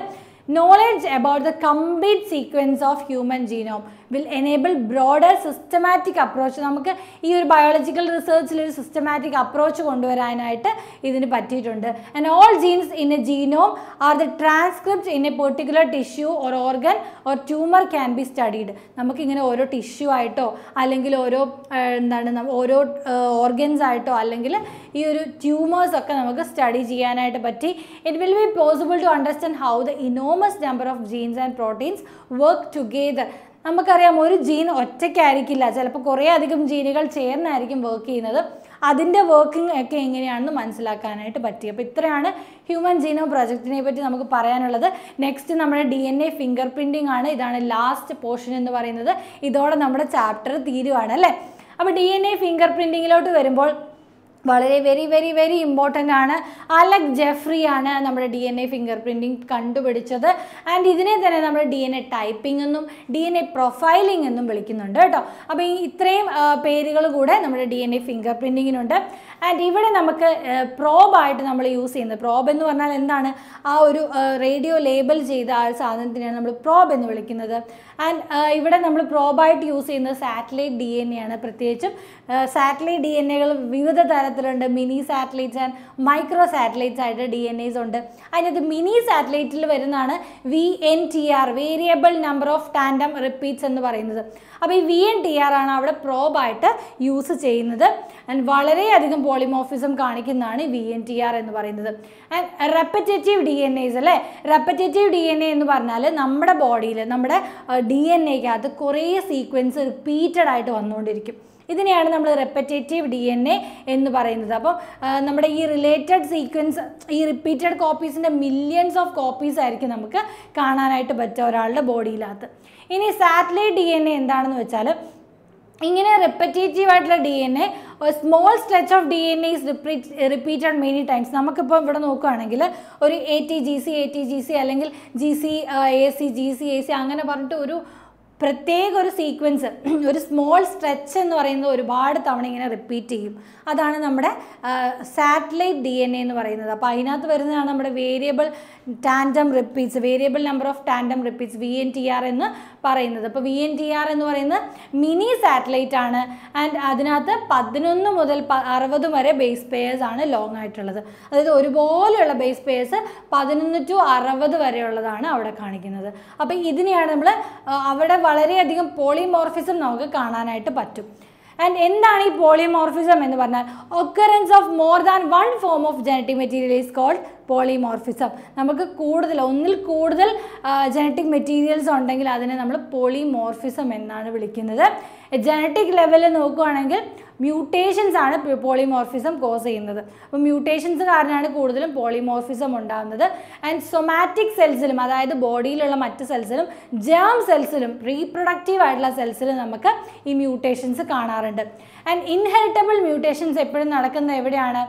knowledge about the complete sequence of human genome will enable broader systematic approach നമുക്ക് ഈ ഒരു ബയോളജിക്കൽ റിസർച്ചിൽ ഒരു സിസ്റ്റമാറ്റിക് അപ്രോച്ച് കൊണ്ടുവരാനായിട്ട് ഇതിന് പറ്റിയിട്ടുണ്ട് and all genes in a genome are the transcript in a particular tissue or organ or tumour can be studied നമുക്കിങ്ങനെ ഓരോ tissue ആയിട്ടോ അല്ലെങ്കിൽ ഓരോ എന്താണ് ഓരോ ഓർഗൻസ് ആയിട്ടോ അല്ലെങ്കിൽ ഈ ഒരു ട്യൂമേഴ്സ് ഒക്കെ നമുക്ക് സ്റ്റഡി ചെയ്യാനായിട്ട് പറ്റി it will be possible to understand how the enormous number of genes and proteins work together നമുക്കറിയാം ഒരു ജീൻ ഒറ്റയ്ക്കായിരിക്കില്ല ചിലപ്പോൾ കുറേ അധികം ജീനുകൾ ചേർന്നായിരിക്കും വർക്ക് ചെയ്യുന്നത് അതിൻ്റെ വർക്കിംഗ് ഒക്കെ എങ്ങനെയാണെന്ന് മനസ്സിലാക്കാനായിട്ട് പറ്റി അപ്പോൾ ഇത്രയാണ് ഹ്യൂമൻ ജീനോ പ്രൊജക്റ്റിനെ പറ്റി നമുക്ക് പറയാനുള്ളത് നെക്സ്റ്റ് നമ്മുടെ D N A fingerprinting ആണ് ഇതാണ് ലാസ്റ്റ് പോർഷൻ എന്ന് പറയുന്നത് ഇതോടെ നമ്മുടെ ചാപ്റ്റർ തീരുവാണ് അല്ലേ അപ്പോൾ ഡി എൻ എ ഫിംഗർ പ്രിൻറ്റിങ്ങിലോട്ട് വരുമ്പോൾ വളരെ വെരി വെരി വെരി ഇമ്പോർട്ടൻ്റ് ആണ് അലക് ജെഫ്രി ആണ് നമ്മുടെ D N A fingerprinting കണ്ടുപിടിച്ചത് ആൻഡ് ഇതിനെ തന്നെ നമ്മൾ ഡി എൻ എ ടൈപ്പിംഗ് എന്നും ഡി എൻ എ പ്രൊഫൈലിംഗ് എന്നും വിളിക്കുന്നുണ്ട് കേട്ടോ അപ്പോൾ ഈ ഇത്രയും പേരുകൾ കൂടെ നമ്മുടെ ഡി എൻ എ ഫിംഗർ പ്രിൻറ്റിങ്ങിനുണ്ട് ആൻഡ് ഇവിടെ നമുക്ക് പ്രോബായിട്ട് നമ്മൾ യൂസ് ചെയ്യുന്നത് പ്രോബ് എന്ന് പറഞ്ഞാൽ എന്താണ് ആ ഒരു റേഡിയോ ലേബൽ ചെയ്ത ആ ഒരു സാധനത്തിനെയാണ് നമ്മൾ പ്രോബ് എന്ന് വിളിക്കുന്നത് ആൻഡ് ഇവിടെ നമ്മൾ പ്രോബായിട്ട് യൂസ് ചെയ്യുന്നത് സാറ്റലൈറ്റ് ഡി എൻ എ ആണ് പ്രത്യേകിച്ചും സാറ്റലൈറ്റ് ഡി എൻ എകൾ വിവിധ തരത്തിലുണ്ട് mini satellites and micro satellites ആയിട്ട് ഡി എൻ എസ് ഉണ്ട് അതിനകത്ത് മിനി സാറ്റലൈറ്റിൽ വരുന്നതാണ് V N T R variable number of tandem repeats എന്ന് പറയുന്നത് അപ്പോൾ ഈ വി എൻ ടി ആർ ആണ് അവിടെ പ്രോബായിട്ട് യൂസ് ചെയ്യുന്നത് ആൻഡ് വളരെയധികം പോളിമോഫിസം കാണിക്കുന്നതാണ് വി എൻ ടി ആർ എന്ന് പറയുന്നത് and repetitive D N S അല്ലേ റെപ്പറ്റേറ്റീവ് ഡി എൻ എ എന്ന് പറഞ്ഞാൽ നമ്മുടെ ബോഡിയിൽ നമ്മുടെ ഡി എൻ എക്കകത്ത് കുറേ സീക്വൻസ് റിപ്പീറ്റഡ് ആയിട്ട് വന്നുകൊണ്ടിരിക്കും ഇതിനെയാണ് നമ്മൾ റെപ്പറ്റേറ്റീവ് ഡി എൻ എ എന്ന് പറയുന്നത് അപ്പോൾ നമ്മുടെ ഈ റിലേറ്റഡ് സീക്വൻസ് ഈ റിപ്പീറ്റഡ് കോപ്പീസിൻ്റെ മില്യൺസ് ഓഫ് കോപ്പീസ് ആയിരിക്കും നമുക്ക് കാണാനായിട്ട് പറ്റുക ഒരാളുടെ ബോഡിയിലകത്ത് ഇനി സാറ്റലൈറ്റ് ഡി എൻ എ എന്താണെന്ന് വെച്ചാൽ ഇങ്ങനെ റെപ്പറ്റേറ്റീവ് ആയിട്ടുള്ള D N A small stretch of D N S repeat repeated many times നമുക്കിപ്പോൾ ഇവിടെ നോക്കുകയാണെങ്കിൽ ഒരു A T G C A T G C അല്ലെങ്കിൽ G C A C G C A C അങ്ങനെ പറഞ്ഞിട്ട് ഒരു പ്രത്യേക ഒരു സീക്വൻസ് ഒരു സ്മോൾ സ്ട്രെച്ച് എന്ന് പറയുന്നത് ഒരുപാട് തവണ ഇങ്ങനെ റിപ്പീറ്റ് ചെയ്യും അതാണ് നമ്മുടെ സാറ്റലൈറ്റ് ഡി എൻ എ എന്ന് പറയുന്നത് അപ്പോൾ അതിനകത്ത് വരുന്നതാണ് നമ്മുടെ variable tandem repeats variable number of tandem repeats V N T R എന്ന് പറയുന്നത് അപ്പോൾ വി എൻ ടി ആർ എന്ന് പറയുന്നത് മിനി സാറ്റലൈറ്റ് ആണ് ആൻഡ് അതിനകത്ത് പതിനൊന്ന് മുതൽ അറുപത് വരെ ബേസ് പേഴ്സ് ആണ് ലോങ് ആയിട്ടുള്ളത് അതായത് ഒരുപോലെയുള്ള ബേസ് പെയേഴ്സ് പതിനൊന്ന് ടു അറുപത് വരെയുള്ളതാണ് അവിടെ കാണിക്കുന്നത് അപ്പോൾ ഇതിനെയാണ് നമ്മൾ അവിടെ വളരെയധികം പോളിമോർഫിസം നമുക്ക് കാണാനായിട്ട് പറ്റും ആൻഡ് എന്താണ് ഈ പോളിമോർഫിസം എന്ന് പറഞ്ഞാൽ occurrence of more than one form of genetic material is called polymorphism നമുക്ക് കൂടുതൽ ഒന്നിൽ കൂടുതൽ ജനറ്റിക് മെറ്റീരിയൽസ് ഉണ്ടെങ്കിൽ അതിനെ നമ്മൾ പോളിമോർഫിസം എന്നാണ് വിളിക്കുന്നത് ജനറ്റിക് ലെവലിൽ നോക്കുകയാണെങ്കിൽ മ്യൂട്ടേഷൻസ് ആണ് പോളിമോർഫിസം കോസ് ചെയ്യുന്നത് അപ്പോൾ മ്യൂട്ടേഷൻസ് കാരണമാണ് കൂടുതലും പോളിമോർഫിസം ഉണ്ടാകുന്നത് ആൻഡ് സൊമാറ്റിക് സെൽസിലും അതായത് ബോഡിയിലുള്ള മറ്റ് സെൽസിലും ജേം സെൽസിലും റീപ്രൊഡക്റ്റീവ് ആയിട്ടുള്ള സെൽസിലും നമുക്ക് ഈ മ്യൂട്ടേഷൻസ് കാണാറുണ്ട് ആൻഡ് ഇൻഹെറിറ്റബിൾ മ്യൂട്ടേഷൻസ് എപ്പോഴും നടക്കുന്നത് എവിടെയാണ്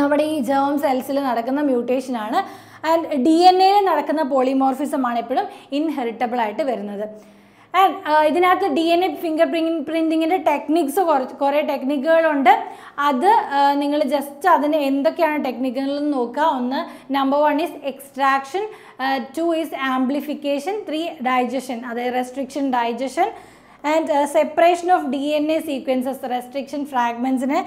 നമ്മുടെ ഈ ജേം സെൽസിൽ നടക്കുന്ന മ്യൂട്ടേഷനാണ് ആൻഡ് ഡി എൻ എയിൽ നടക്കുന്ന പോളിമോർഫിസമാണ് എപ്പോഴും ഇൻഹെറിറ്റബിൾ ആയിട്ട് വരുന്നത് ആൻഡ് uh, ഇതിനകത്ത് D N A finger print പ്രിൻറ്റിങ്ങിൻ്റെ ടെക്നിക്സ് കുറച്ച് കുറേ ടെക്നിക്കുകളുണ്ട് അത് uh, നിങ്ങൾ ജസ്റ്റ് അതിന് എന്തൊക്കെയാണ് ടെക്നിക്കുകൾ നോക്കുക ഒന്ന് number one is extraction two is amplification three digestion അതായത് restriction digestion and separation of D N A sequences restriction ഫ്രാഗ്മെൻസിനെ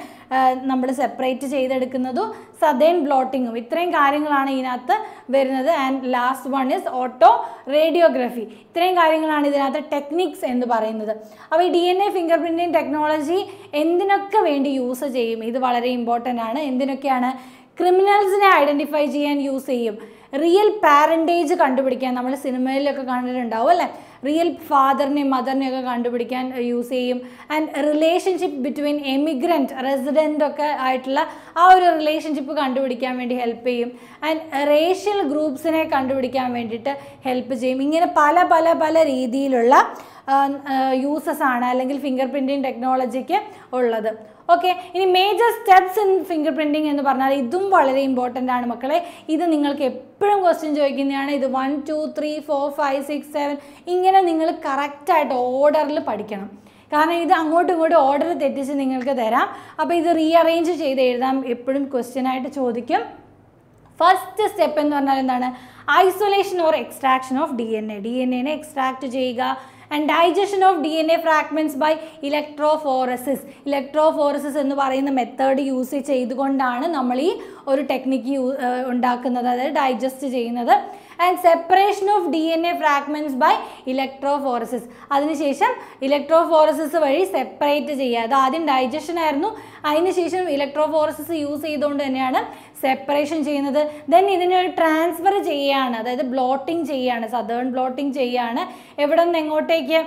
നമ്മൾ സെപ്പറേറ്റ് ചെയ്തെടുക്കുന്നതും സദേൺ ബ്ലോട്ടിങ്ങും ഇത്രയും കാര്യങ്ങളാണ് ഇതിനകത്ത് വരുന്നത് and last one is autoradiography ഇത്രയും കാര്യങ്ങളാണ് ഇതിനകത്ത് ടെക്നിക്സ് എന്ന് പറയുന്നത് അപ്പോൾ ഈ D N A fingerprinting technology എന്തിനൊക്കെ വേണ്ടി യൂസ് ചെയ്യും ഇത് വളരെ ഇമ്പോർട്ടൻ്റ് ആണ് എന്തിനൊക്കെയാണ് ക്രിമിനൽസിനെ ഐഡൻറ്റിഫൈ ചെയ്യാൻ യൂസ് ചെയ്യും റിയൽ പാരൻറ്റേജ് കണ്ടുപിടിക്കാൻ നമ്മൾ സിനിമയിലൊക്കെ കണ്ടിട്ടുണ്ടാവും അല്ലേ റിയൽ ഫാദറിനെയും മദറിനെയൊക്കെ കണ്ടുപിടിക്കാൻ യൂസ് uh, ചെയ്യും and relationship between emigrant resident ഒക്കെ ആയിട്ടുള്ള ആ ഒരു റിലേഷൻഷിപ്പ് കണ്ടുപിടിക്കാൻ വേണ്ടി ഹെൽപ്പ് ചെയ്യും ആൻഡ് റേഷ്യൽ ഗ്രൂപ്പ്സിനെ കണ്ടുപിടിക്കാൻ വേണ്ടിയിട്ട് ഹെൽപ്പ് ചെയ്യും ഇങ്ങനെ പല പല പല രീതിയിലുള്ള യൂസസ് ആണ് അല്ലെങ്കിൽ ഫിംഗർ പ്രിൻറ്റിങ് ടെക്നോളജിക്ക് ഉള്ളത് ഓക്കെ ഇനി major steps in fingerprinting എന്ന് പറഞ്ഞാൽ ഇതും വളരെ ഇമ്പോർട്ടൻ്റ് ആണ് മക്കളെ ഇത് നിങ്ങൾക്ക് എപ്പോഴും ക്വസ്റ്റ്യൻ ചോദിക്കുന്നതാണ് ഇത് one two three four five six seven ഇങ്ങനെ നിങ്ങൾ കറക്റ്റായിട്ട് ഓർഡറിൽ പഠിക്കണം കാരണം ഇത് അങ്ങോട്ടും ഇങ്ങോട്ടും ഓർഡർ തെറ്റിച്ച് നിങ്ങൾക്ക് തരാം അപ്പോൾ ഇത് റീഅറേഞ്ച് ചെയ്ത് എഴുതാം എപ്പോഴും ക്വസ്റ്റ്യനായിട്ട് ചോദിക്കും ഫസ്റ്റ് സ്റ്റെപ്പ് എന്ന് പറഞ്ഞാൽ എന്താണ് isolation or extraction of D N A D N എനെ എക്സ്ട്രാക്ട് ചെയ്യുക and digestion of D N A fragments by electrophoresis electrophoresis എന്ന് പറയുന്ന മെത്തേഡ് യൂസ് ചെയ്തുകൊണ്ടാണ് നമ്മൾ ഈ ഒരു ടെക്നിക്ക് ഉണ്ടാക്കുന്നത് അതായത് ഡൈജസ്റ്റ് ചെയ്യുന്നത് and separation of D N A fragments by electrophoresis അതിനുശേഷം ഇലക്ട്രോഫോറസിസ് വഴി സെപ്പറേറ്റ് ചെയ്യുക അത് ആദ്യം ഡൈജഷൻ ആയിരുന്നു അതിനുശേഷം ഇലക്ട്രോഫോറസിസ് യൂസ് ചെയ്തുകൊണ്ട് തന്നെയാണ് സെപ്പറേഷൻ ചെയ്യുന്നത് ദെൻ ഇതിനെ ട്രാൻസ്ഫർ ചെയ്യുകയാണ് അതായത് ബ്ലോട്ടിംഗ് ചെയ്യുകയാണ് സദേൺ ബ്ലോട്ടിംഗ് ചെയ്യുകയാണ് എവിടെ നിന്ന് എങ്ങോട്ടേക്ക്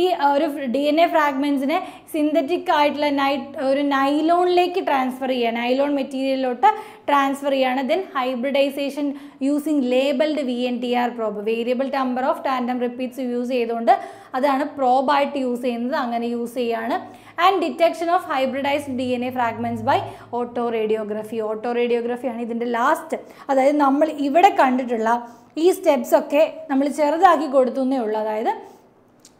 ഈ ഒരു ഡി എൻ എ ഫ്രാഗ്മെൻസിനെ സിന്തറ്റിക് ആയിട്ടുള്ള നൈ ഒരു നൈലോണിലേക്ക് ട്രാൻസ്ഫർ ചെയ്യുക നൈലോൺ മെറ്റീരിയലിലോട്ട് ട്രാൻസ്ഫർ ചെയ്യുകയാണ് then hybridisation using labelled V N T R probe variable number of tandem repeats use ചെയ്തുകൊണ്ട് അതാണ് പ്രോബായിട്ട് യൂസ് ചെയ്യുന്നത് അങ്ങനെ യൂസ് ചെയ്യുകയാണ് and detection of hybridised D N A fragments by autoradiography auto റേഡിയോഗ്രഫിയാണ് ഇതിൻ്റെ ലാസ്റ്റ് അതായത് നമ്മൾ ഇവിടെ കണ്ടിട്ടുള്ള ഈ സ്റ്റെപ്സൊക്കെ നമ്മൾ ചെറുതാക്കി കൊടുത്തുന്നേ ഉള്ളൂ അതായത്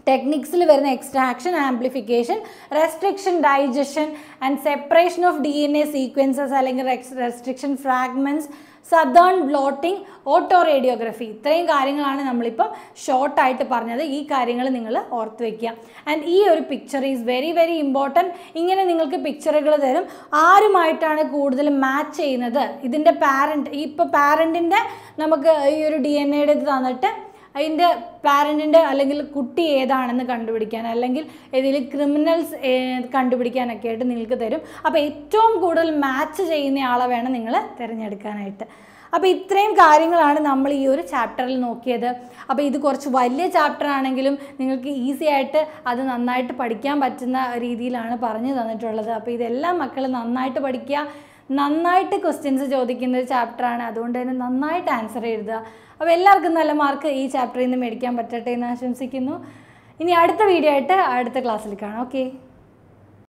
ടെക്നിക്സിൽ വരുന്ന extraction amplification restriction digestion and separation of D N A sequences അല്ലെങ്കിൽ restriction fragments southern blotting autoradiography ഇത്രയും കാര്യങ്ങളാണ് നമ്മളിപ്പോൾ ഷോർട്ടായിട്ട് പറഞ്ഞത് ഈ കാര്യങ്ങൾ നിങ്ങൾ ഓർത്ത് വയ്ക്കുക ആൻഡ് ഈ ഒരു picture is very very important ഇങ്ങനെ നിങ്ങൾക്ക് പിക്ചറുകൾ തരും ആരുമായിട്ടാണ് കൂടുതൽ മാച്ച് ചെയ്യുന്നത് ഇതിൻ്റെ പാരൻറ്റ് ഇപ്പോൾ പാരൻറ്റിൻ്റെ നമുക്ക് ഈ ഒരു ഡി എൻ എയുടെ ഇത് തന്നിട്ട് അതിൻ്റെ പാരൻറ്റിൻ്റെ അല്ലെങ്കിൽ കുട്ടി ഏതാണെന്ന് കണ്ടുപിടിക്കാൻ അല്ലെങ്കിൽ ഇതിൽ ക്രിമിനൽസ് കണ്ടുപിടിക്കാനൊക്കെ ആയിട്ട് നിങ്ങൾക്ക് തരും അപ്പോൾ ഏറ്റവും കൂടുതൽ മാച്ച് ചെയ്യുന്ന ആളെ വേണം നിങ്ങൾ തിരഞ്ഞെടുക്കാനായിട്ട് അപ്പോൾ ഇത്രയും കാര്യങ്ങളാണ് നമ്മൾ ഈ ഒരു ചാപ്റ്ററിൽ നോക്കിയത് അപ്പോൾ ഇത് കുറച്ച് വലിയ ചാപ്റ്റർ ആണെങ്കിലും നിങ്ങൾക്ക് ഈസി ആയിട്ട് അത് നന്നായിട്ട് പഠിക്കാൻ പറ്റുന്ന രീതിയിലാണ് പറഞ്ഞു തന്നിട്ടുള്ളത് അപ്പോൾ ഇതെല്ലാം മക്കൾ നന്നായിട്ട് പഠിക്കുക നന്നായിട്ട് ക്വസ്റ്റ്യൻസ് ചോദിക്കുന്ന ഒരു ചാപ്റ്ററാണ് അതുകൊണ്ട് തന്നെ നന്നായിട്ട് ആൻസർ എഴുതുക അപ്പോൾ എല്ലാവർക്കും നല്ല മാർക്ക് ഈ ചാപ്റ്ററിൽ നിന്ന് മേടിക്കാൻ പറ്റട്ടെ എന്ന് ആശംസിക്കുന്നു ഇനി അടുത്ത വീഡിയോ ആയിട്ട് അടുത്ത ക്ലാസ്സിൽ കാണാം ഓക്കെ